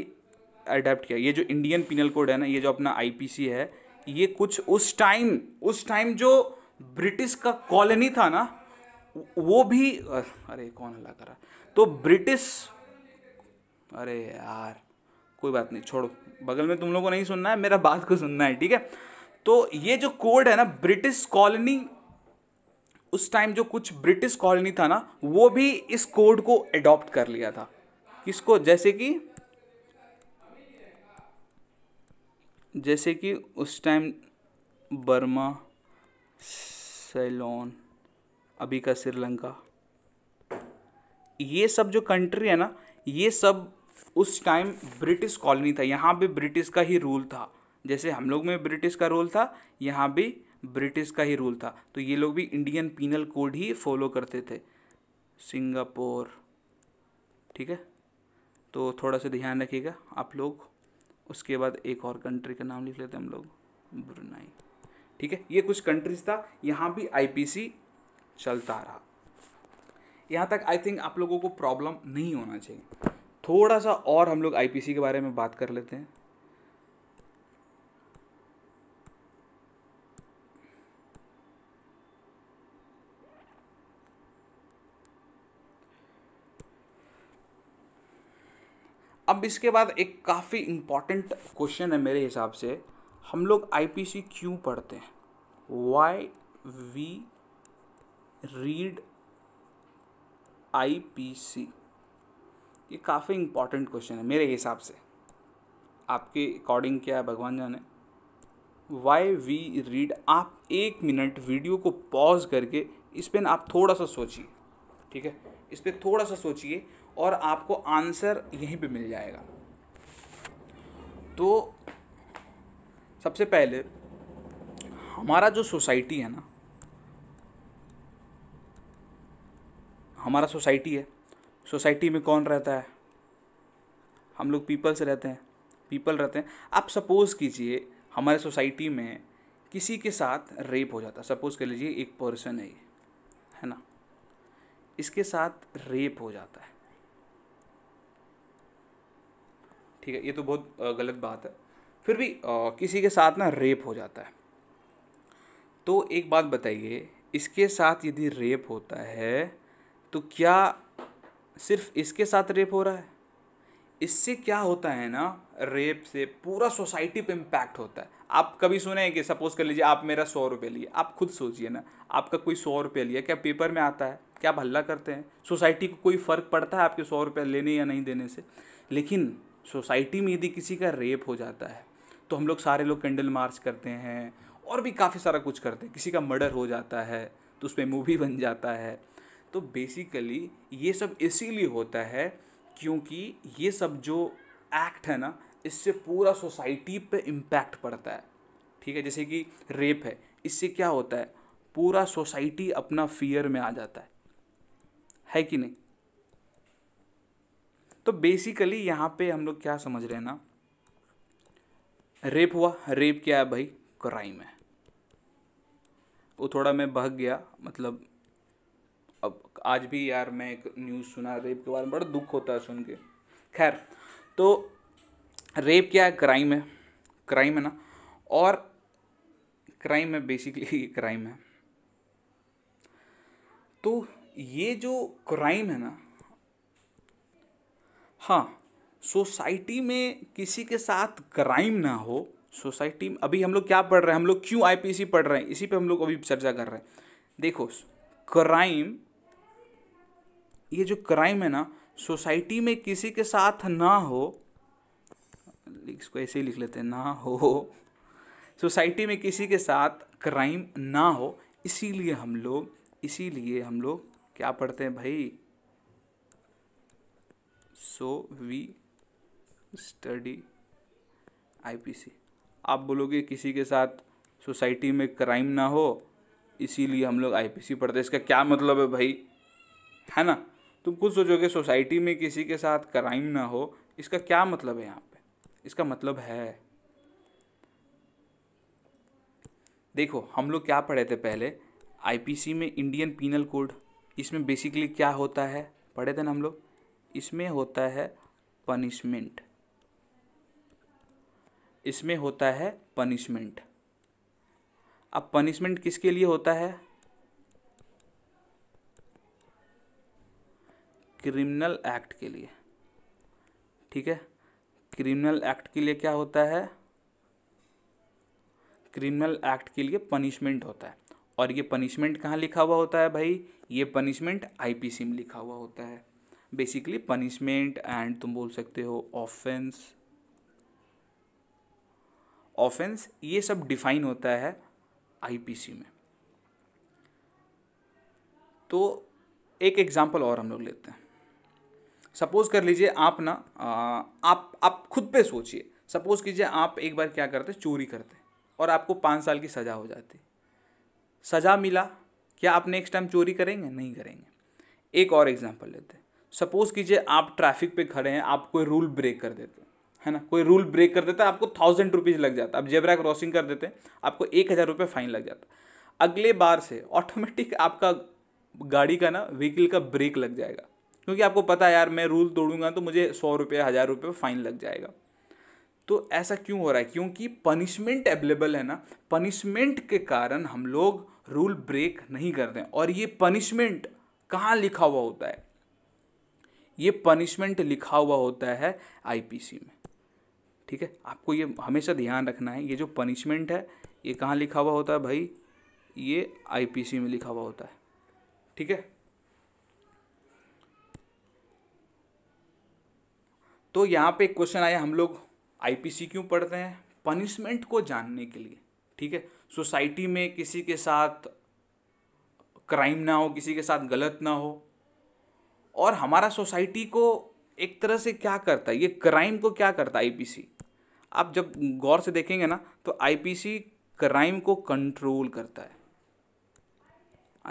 अडेप्ट किया ये जो इंडियन पिनल कोड है ना ये जो अपना आईपीसी है ये कुछ उस टाइम उस टाइम जो ब्रिटिश का कॉलोनी था ना वो भी अरे कौन हल्ला कर रहा तो ब्रिटिश अरे यार कोई बात नहीं छोड़ो बगल में तुम लोगों को नहीं सुनना है मेरा बात को सुनना है ठीक है तो ये जो कोड है ना ब्रिटिश कॉलोनी उस टाइम जो कुछ ब्रिटिश कॉलोनी था ना वो भी इस कोड को एडॉप्ट कर लिया था किसको जैसे कि जैसे कि उस टाइम बर्मा सैलोन अभी का श्रीलंका ये सब जो कंट्री है ना ये सब उस टाइम ब्रिटिश कॉलोनी था यहाँ भी ब्रिटिश का ही रूल था जैसे हम लोग में ब्रिटिश का रूल था यहाँ भी ब्रिटिश का ही रूल था तो ये लोग भी इंडियन पीनल कोड ही फॉलो करते थे सिंगापुर ठीक है तो थोड़ा सा ध्यान रखिएगा आप लोग उसके बाद एक और कंट्री का नाम लिख लेते हम लोग ब्रुनाई ठीक है ये कुछ कंट्रीज था यहाँ भी आईपीसी चलता रहा यहाँ तक आई थिंक आप लोगों को प्रॉब्लम नहीं होना चाहिए थोड़ा सा और हम लोग आईपीसी के बारे में बात कर लेते हैं अब इसके बाद एक काफ़ी इम्पॉर्टेंट क्वेश्चन है मेरे हिसाब से हम लोग आईपीसी क्यों पढ़ते हैं वाई वी रीड आईपीसी ये काफ़ी इम्पॉर्टेंट क्वेश्चन है मेरे हिसाब से आपके अकॉर्डिंग क्या है भगवान जाने वाई वी रीड आप एक मिनट वीडियो को पॉज करके इस पर आप थोड़ा सा सोचिए ठीक है इस पर थोड़ा सा सोचिए और आपको आंसर यहीं पे मिल जाएगा तो सबसे पहले हमारा जो सोसाइटी है ना हमारा सोसाइटी है सोसाइटी में कौन रहता है हम लोग पीपल्स रहते हैं पीपल रहते हैं आप सपोज़ कीजिए हमारे सोसाइटी में किसी के साथ रेप हो जाता है सपोज़ कर लीजिए एक पर्सन है ये है ना इसके साथ रेप हो जाता है ठीक है ये तो बहुत गलत बात है फिर भी आ, किसी के साथ ना रेप हो जाता है तो एक बात बताइए इसके साथ यदि रेप होता है तो क्या सिर्फ इसके साथ रेप हो रहा है इससे क्या होता है ना रेप से पूरा सोसाइटी पे इम्पैक्ट होता है आप कभी सुने कि सपोज़ कर लीजिए आप मेरा सौ रुपये लिए आप खुद सोचिए ना आपका कोई सौ रुपये लिया क्या पेपर में आता है क्या आप हल्ला करते हैं सोसाइटी को कोई फ़र्क पड़ता है आपके सौ रुपये लेने या नहीं देने से लेकिन सोसाइटी में यदि किसी का रेप हो जाता है तो हम लोग सारे लोग कैंडल मार्च करते हैं और भी काफ़ी सारा कुछ करते हैं किसी का मर्डर हो जाता है तो उस पर मूवी बन जाता है तो बेसिकली ये सब इसीलिए होता है क्योंकि ये सब जो एक्ट है ना इससे पूरा सोसाइटी पे इम्पैक्ट पड़ता है ठीक है जैसे कि रेप है इससे क्या होता है पूरा सोसाइटी अपना फियर में आ जाता है है कि नहीं तो बेसिकली यहाँ पे हम लोग क्या समझ रहे हैं ना रेप हुआ रेप क्या है भाई क्राइम है वो थोड़ा मैं भग गया मतलब आज भी यार मैं एक न्यूज़ सुना रेप के बारे में बड़ा दुख होता है सुन के खैर तो रेप क्या है क्राइम है क्राइम है ना और क्राइम है बेसिकली क्राइम है तो ये जो क्राइम है ना हाँ सोसाइटी में किसी के साथ क्राइम ना हो सोसाइटी में अभी हम लोग क्या पढ़ रहे हैं हम लोग क्यों आईपीसी पढ़ रहे हैं इसी पे हम लोग अभी चर्चा कर रहे हैं देखो क्राइम ये जो क्राइम है ना सोसाइटी में किसी के साथ ना हो इसको ऐसे ही लिख लेते हैं ना हो सोसाइटी में किसी के साथ क्राइम ना हो इसीलिए हम लोग इसीलिए हम लोग क्या पढ़ते हैं भाई सो वी स्टडी आईपीसी आप बोलोगे किसी के साथ सोसाइटी में क्राइम ना हो इसीलिए हम लोग आईपीसी पढ़ते हैं इसका क्या मतलब है भाई है ना तुम खुद सोचोगे सोसाइटी में किसी के साथ क्राइम ना हो इसका क्या मतलब है यहाँ पे इसका मतलब है देखो हम लोग क्या पढ़े थे पहले आईपीसी में इंडियन पीनल कोड इसमें बेसिकली क्या होता है पढ़े थे ना हम लोग इसमें होता है पनिशमेंट इसमें होता है पनिशमेंट अब पनिशमेंट किसके लिए होता है क्रिमिनल एक्ट के लिए ठीक है क्रिमिनल एक्ट के लिए क्या होता है क्रिमिनल एक्ट के लिए पनिशमेंट होता है और ये पनिशमेंट कहाँ लिखा हुआ होता है भाई ये पनिशमेंट आईपीसी में लिखा हुआ होता है बेसिकली पनिशमेंट एंड तुम बोल सकते हो ऑफेंस ऑफेंस ये सब डिफाइन होता है आईपीसी में तो एक एग्जांपल और हम लोग लेते हैं सपोज़ कर लीजिए आप ना आप आप खुद पे सोचिए सपोज़ कीजिए आप एक बार क्या करते चोरी करते और आपको पाँच साल की सज़ा हो जाती सज़ा मिला क्या आप नेक्स्ट टाइम चोरी करेंगे नहीं करेंगे एक और एग्जाम्पल लेते सपोज़ कीजिए आप ट्रैफिक पे खड़े हैं आप कोई रूल ब्रेक कर देते हैं है ना कोई रूल ब्रेक कर देता है आपको थाउजेंड रुपीज़ लग जाता आप जेबरा क्रॉसिंग कर देते हैं आपको एक हज़ार रुपये फ़ाइन लग जाता अगले बार से ऑटोमेटिक आपका गाड़ी का ना व्हीकल का ब्रेक लग जाएगा क्योंकि आपको पता है यार मैं रूल तोड़ूंगा तो मुझे सौ रुपये हज़ार रुपये फ़ाइन लग जाएगा तो ऐसा क्यों हो रहा है क्योंकि पनिशमेंट अवेलेबल है ना पनिशमेंट के कारण हम लोग रूल ब्रेक नहीं करते हैं। और ये पनिशमेंट कहाँ लिखा हुआ होता है ये पनिशमेंट लिखा हुआ होता है आईपीसी में ठीक है आपको ये हमेशा ध्यान रखना है ये जो पनिशमेंट है ये कहाँ लिखा हुआ होता है भाई ये आईपीसी में लिखा हुआ होता है ठीक है तो यहाँ पे एक क्वेश्चन आया हम लोग आईपीसी क्यों पढ़ते हैं पनिशमेंट को जानने के लिए ठीक है सोसाइटी में किसी के साथ क्राइम ना हो किसी के साथ गलत ना हो और हमारा सोसाइटी को एक तरह से क्या करता है ये क्राइम को क्या करता है आई आप जब गौर से देखेंगे ना तो आईपीसी क्राइम को कंट्रोल करता है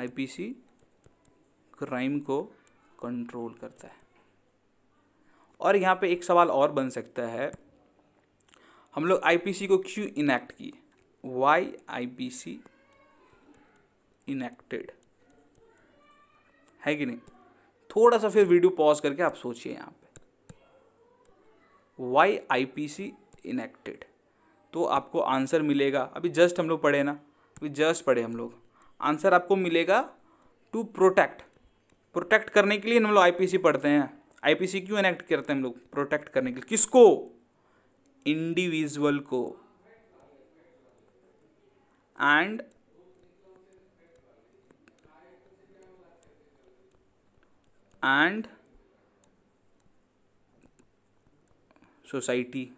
आईपीसी क्राइम को कंट्रोल करता है और यहाँ पे एक सवाल और बन सकता है हम लोग आईपीसी को क्यों इनैक्ट किए वाई आईपीसी इनैक्टेड है कि नहीं थोड़ा सा फिर वीडियो पॉज करके आप सोचिए यहाँ पे वाई आईपीसी इनैक्टेड तो आपको आंसर मिलेगा अभी जस्ट हम लोग पढ़े ना अभी जस्ट पढ़े हम लोग आंसर आपको मिलेगा टू प्रोटेक्ट प्रोटेक्ट करने के लिए हम लोग आईपीसी पढ़ते हैं आईपीसी क्यों एनेक्ट करते हैं हम लोग प्रोटेक्ट करने के लिए किसको इंडिविजुअल को and and society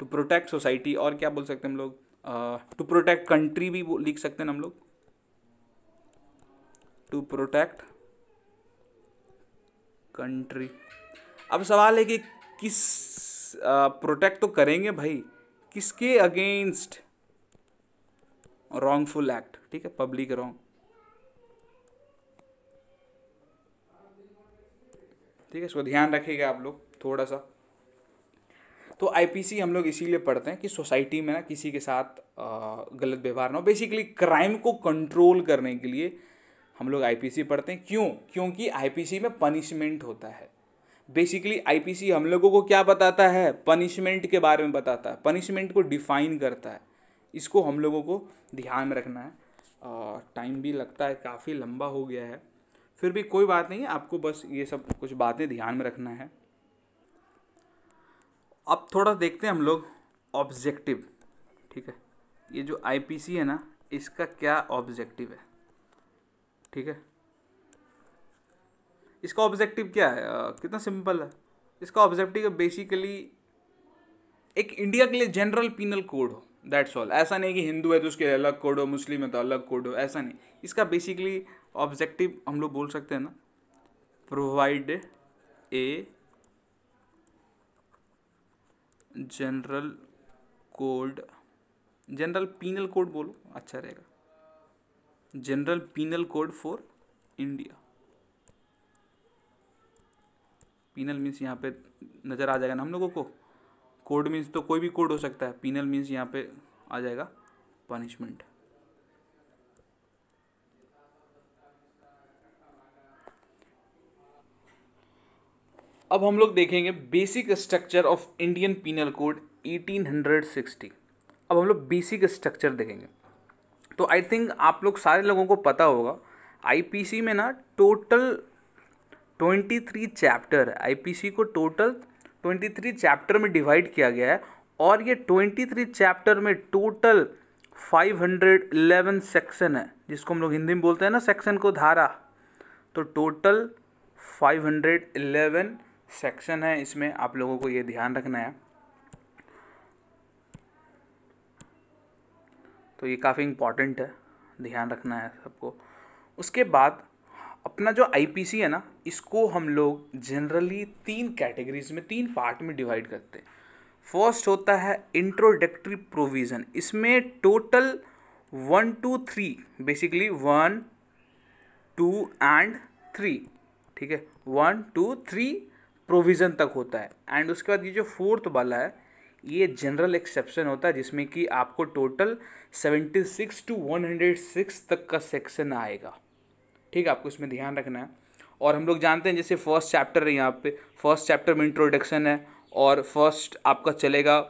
to protect society और क्या बोल सकते हैं हम लोग टू प्रोटेक्ट कंट्री भी लिख सकते हैं हम लोग टू प्रोटेक्ट कंट्री अब सवाल है कि किस प्रोटेक्ट तो करेंगे भाई किसके अगेंस्ट रॉन्गफुल एक्ट ठीक है पब्लिक रॉन्ग ठीक है इसको ध्यान रखिएगा आप लोग थोड़ा सा तो आईपीसी हम लोग इसीलिए पढ़ते हैं कि सोसाइटी में ना किसी के साथ गलत व्यवहार ना हो बेसिकली क्राइम को कंट्रोल करने के लिए हम लोग आईपीसी पढ़ते हैं क्यों क्योंकि आईपीसी में पनिशमेंट होता है बेसिकली आईपीसी हम लोगों को क्या बताता है पनिशमेंट के बारे में बताता है पनिशमेंट को डिफाइन करता है इसको हम लोगों को ध्यान में रखना है और टाइम भी लगता है काफ़ी लंबा हो गया है फिर भी कोई बात नहीं आपको बस ये सब कुछ बातें ध्यान में रखना है अब थोड़ा देखते हैं हम लोग ऑब्जेक्टिव ठीक है ये जो आईपीसी है ना इसका क्या ऑब्जेक्टिव है ठीक है इसका ऑब्जेक्टिव क्या है कितना सिंपल है इसका ऑब्जेक्टिव बेसिकली एक इंडिया के लिए जनरल पीनल कोड हो दैट्स ऑल ऐसा नहीं कि हिंदू है तो उसके अलग कोड हो मुस्लिम है तो अलग कोड हो ऐसा नहीं इसका बेसिकली ऑब्जेक्टिव हम लोग बोल सकते हैं ना provide a general code general penal code बोलो अच्छा रहेगा general penal code for India penal means यहाँ पे नज़र आ जाएगा ना हम लोगों को कोड मीन्स तो कोई भी कोड हो सकता है पीनल मीन्स यहाँ पे आ जाएगा पनिशमेंट अब हम लोग देखेंगे basic structure of Indian penal code 1860 अब हम लोग बेसिक स्ट्रक्चर देखेंगे तो आई थिंक आप लोग सारे लोगों को पता होगा आईपीसी में ना total twenty three chapter IPC को टोटल ट्वेंटी थ्री चैप्टर में डिवाइड किया गया है और ये ट्वेंटी थ्री चैप्टर में total five hundred eleven section है जिसको हम लोग हिंदी में बोलते हैं ना सेक्शन को धारा तो total five hundred eleven section है इसमें आप लोगों को ये ध्यान रखना है तो ये काफ़ी इम्पॉर्टेंट है ध्यान रखना है सबको उसके बाद अपना जो आईपीसी है ना इसको हम लोग जनरली तीन कैटेगरीज में तीन पार्ट में डिवाइड करते हैं फर्स्ट होता है इंट्रोडक्टरी प्रोविज़न इसमें total one two three basically one two and three ठीक है वन टू थ्री प्रोविज़न तक होता है एंड उसके बाद ये जो फोर्थ वाला है ये जनरल एक्सेप्शन होता है जिसमें कि आपको total seventy six to one hundred six तक का सेक्शन आएगा ठीक है आपको इसमें ध्यान रखना है और हम लोग जानते हैं जैसे फर्स्ट चैप्टर है यहाँ पे फर्स्ट चैप्टर में इंट्रोडक्शन है और फर्स्ट आपका चलेगा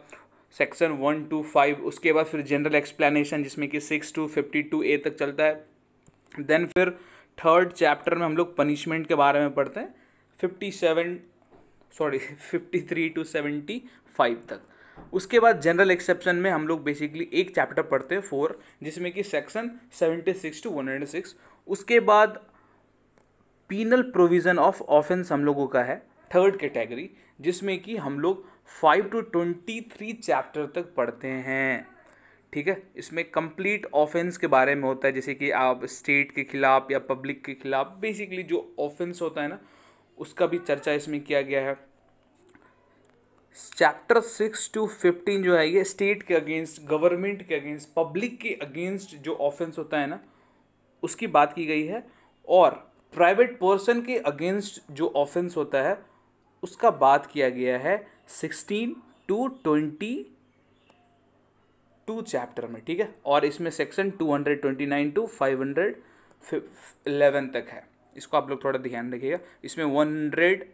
सेक्शन वन टू फाइव उसके बाद फिर जनरल एक्सप्लेनेशन जिसमें कि six to fifty two A तक चलता है देन फिर थर्ड चैप्टर में हम लोग पनिशमेंट के बारे में पढ़ते हैं fifty seven sorry fifty three to seventy five तक उसके बाद जनरल एक्सेप्शन में हम लोग बेसिकली एक चैप्टर पढ़ते हैं फोर जिसमें कि section seventy six to one hundred six उसके बाद पीनल प्रोविज़न ऑफ ऑफेंस हम लोगों का है थर्ड कैटेगरी जिसमें कि हम लोग five to twenty three chapter तक पढ़ते हैं ठीक है इसमें कंप्लीट ऑफेंस के बारे में होता है जैसे कि आप स्टेट के खिलाफ या पब्लिक के खिलाफ बेसिकली जो ऑफेंस होता है ना उसका भी चर्चा इसमें किया गया है चैप्टर सिक्स टू फिफ्टीन जो है ये स्टेट के अगेंस्ट गवर्नमेंट के अगेंस्ट पब्लिक के अगेंस्ट जो ऑफेंस होता है ना उसकी बात की गई है और प्राइवेट पर्सन के अगेंस्ट जो ऑफेंस होता है उसका बात किया गया है sixteen to twenty two chapter में ठीक है और इसमें section two hundred twenty nine to five hundred eleven तक है इसको आप लोग थोड़ा ध्यान रखिएगा इसमें one hundred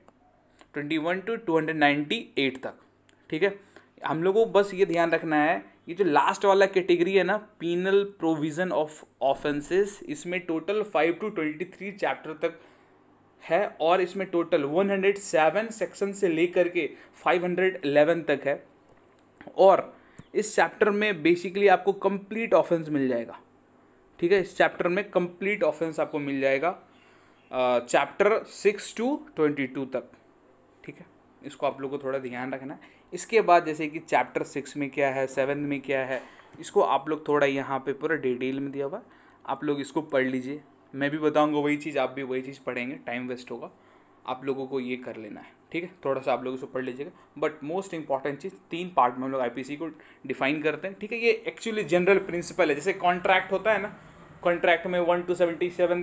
twenty one to two hundred ninety eight तक ठीक है हम लोगों को बस ये ध्यान रखना है ये जो लास्ट वाला कैटेगरी है ना पीनल प्रोविज़न ऑफ ऑफेंसेस इसमें total five to twenty three chapter तक है और इसमें total one hundred seven section से लेकर के फाइव हंड्रेड एलेवन तक है और इस चैप्टर में बेसिकली आपको कंप्लीट ऑफेंस मिल जाएगा ठीक है इस चैप्टर में कंप्लीट ऑफेंस आपको मिल जाएगा chapter six to twenty two तक ठीक है इसको आप लोग को थोड़ा ध्यान रखना है इसके बाद जैसे कि चैप्टर सिक्स में क्या है सेवन में क्या है इसको आप लोग थोड़ा यहाँ पे पूरा डिटेल में दिया हुआ आप लोग इसको पढ़ लीजिए मैं भी बताऊँगा वही चीज़ आप भी वही चीज़ पढ़ेंगे टाइम वेस्ट होगा आप लोगों को ये कर लेना है ठीक है थोड़ा सा आप लोग इसको पढ़ लीजिएगा बट मोस्ट इंपॉर्टेंट चीज़ तीन पार्ट में हम लोग आई को डिफाइन करते हैं ठीक है ये एक्चुअली जनरल प्रिंसिपल है जैसे कॉन्ट्रैक्ट होता है ना कॉन्ट्रैक्ट में वन टू सेवेंटी सेवन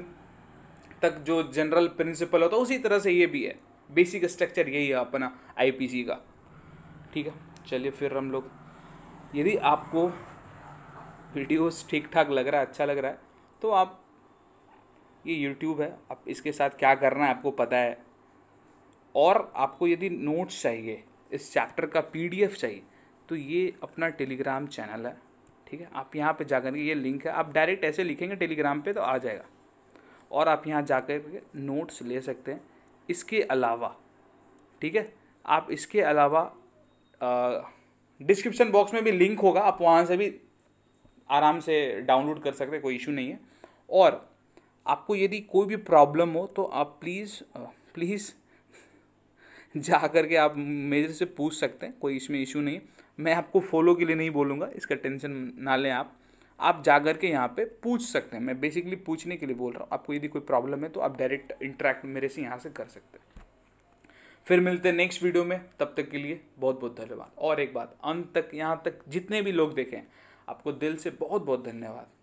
तक जो जनरल प्रिंसिपल होता है उसी तरह से ये भी है बेसिक स्ट्रक्चर यही है अपना आईपीसी का ठीक है चलिए फिर हम लोग यदि आपको वीडियोस ठीक ठाक लग रहा है अच्छा लग रहा है तो आप ये यूट्यूब है आप इसके साथ क्या करना है आपको पता है और आपको यदि नोट्स चाहिए इस चैप्टर का पीडीएफ चाहिए तो ये अपना टेलीग्राम चैनल है ठीक है आप यहाँ पे जाकर के ये लिंक है आप डायरेक्ट ऐसे लिखेंगे टेलीग्राम पे तो आ जाएगा और आप यहाँ जा कर नोट्स ले सकते हैं इसके अलावा ठीक है आप इसके अलावा डिस्क्रिप्शन बॉक्स में भी लिंक होगा आप वहाँ से भी आराम से डाउनलोड कर सकते हैं कोई इशू नहीं है और आपको यदि कोई भी प्रॉब्लम हो तो आप प्लीज़ प्लीज़ जा कर के आप मेरे से पूछ सकते हैं कोई इसमें इशू नहीं मैं आपको फॉलो के लिए नहीं बोलूँगा इसका टेंशन ना लें आप आप जाकर के यहाँ पे पूछ सकते हैं मैं बेसिकली पूछने के लिए बोल रहा हूँ आपको यदि कोई प्रॉब्लम है तो आप डायरेक्ट इंटरेक्ट मेरे से यहाँ से कर सकते हैं फिर मिलते हैं नेक्स्ट वीडियो में तब तक के लिए बहुत बहुत धन्यवाद और एक बात अंत तक यहाँ तक जितने भी लोग देखें आपको दिल से बहुत बहुत धन्यवाद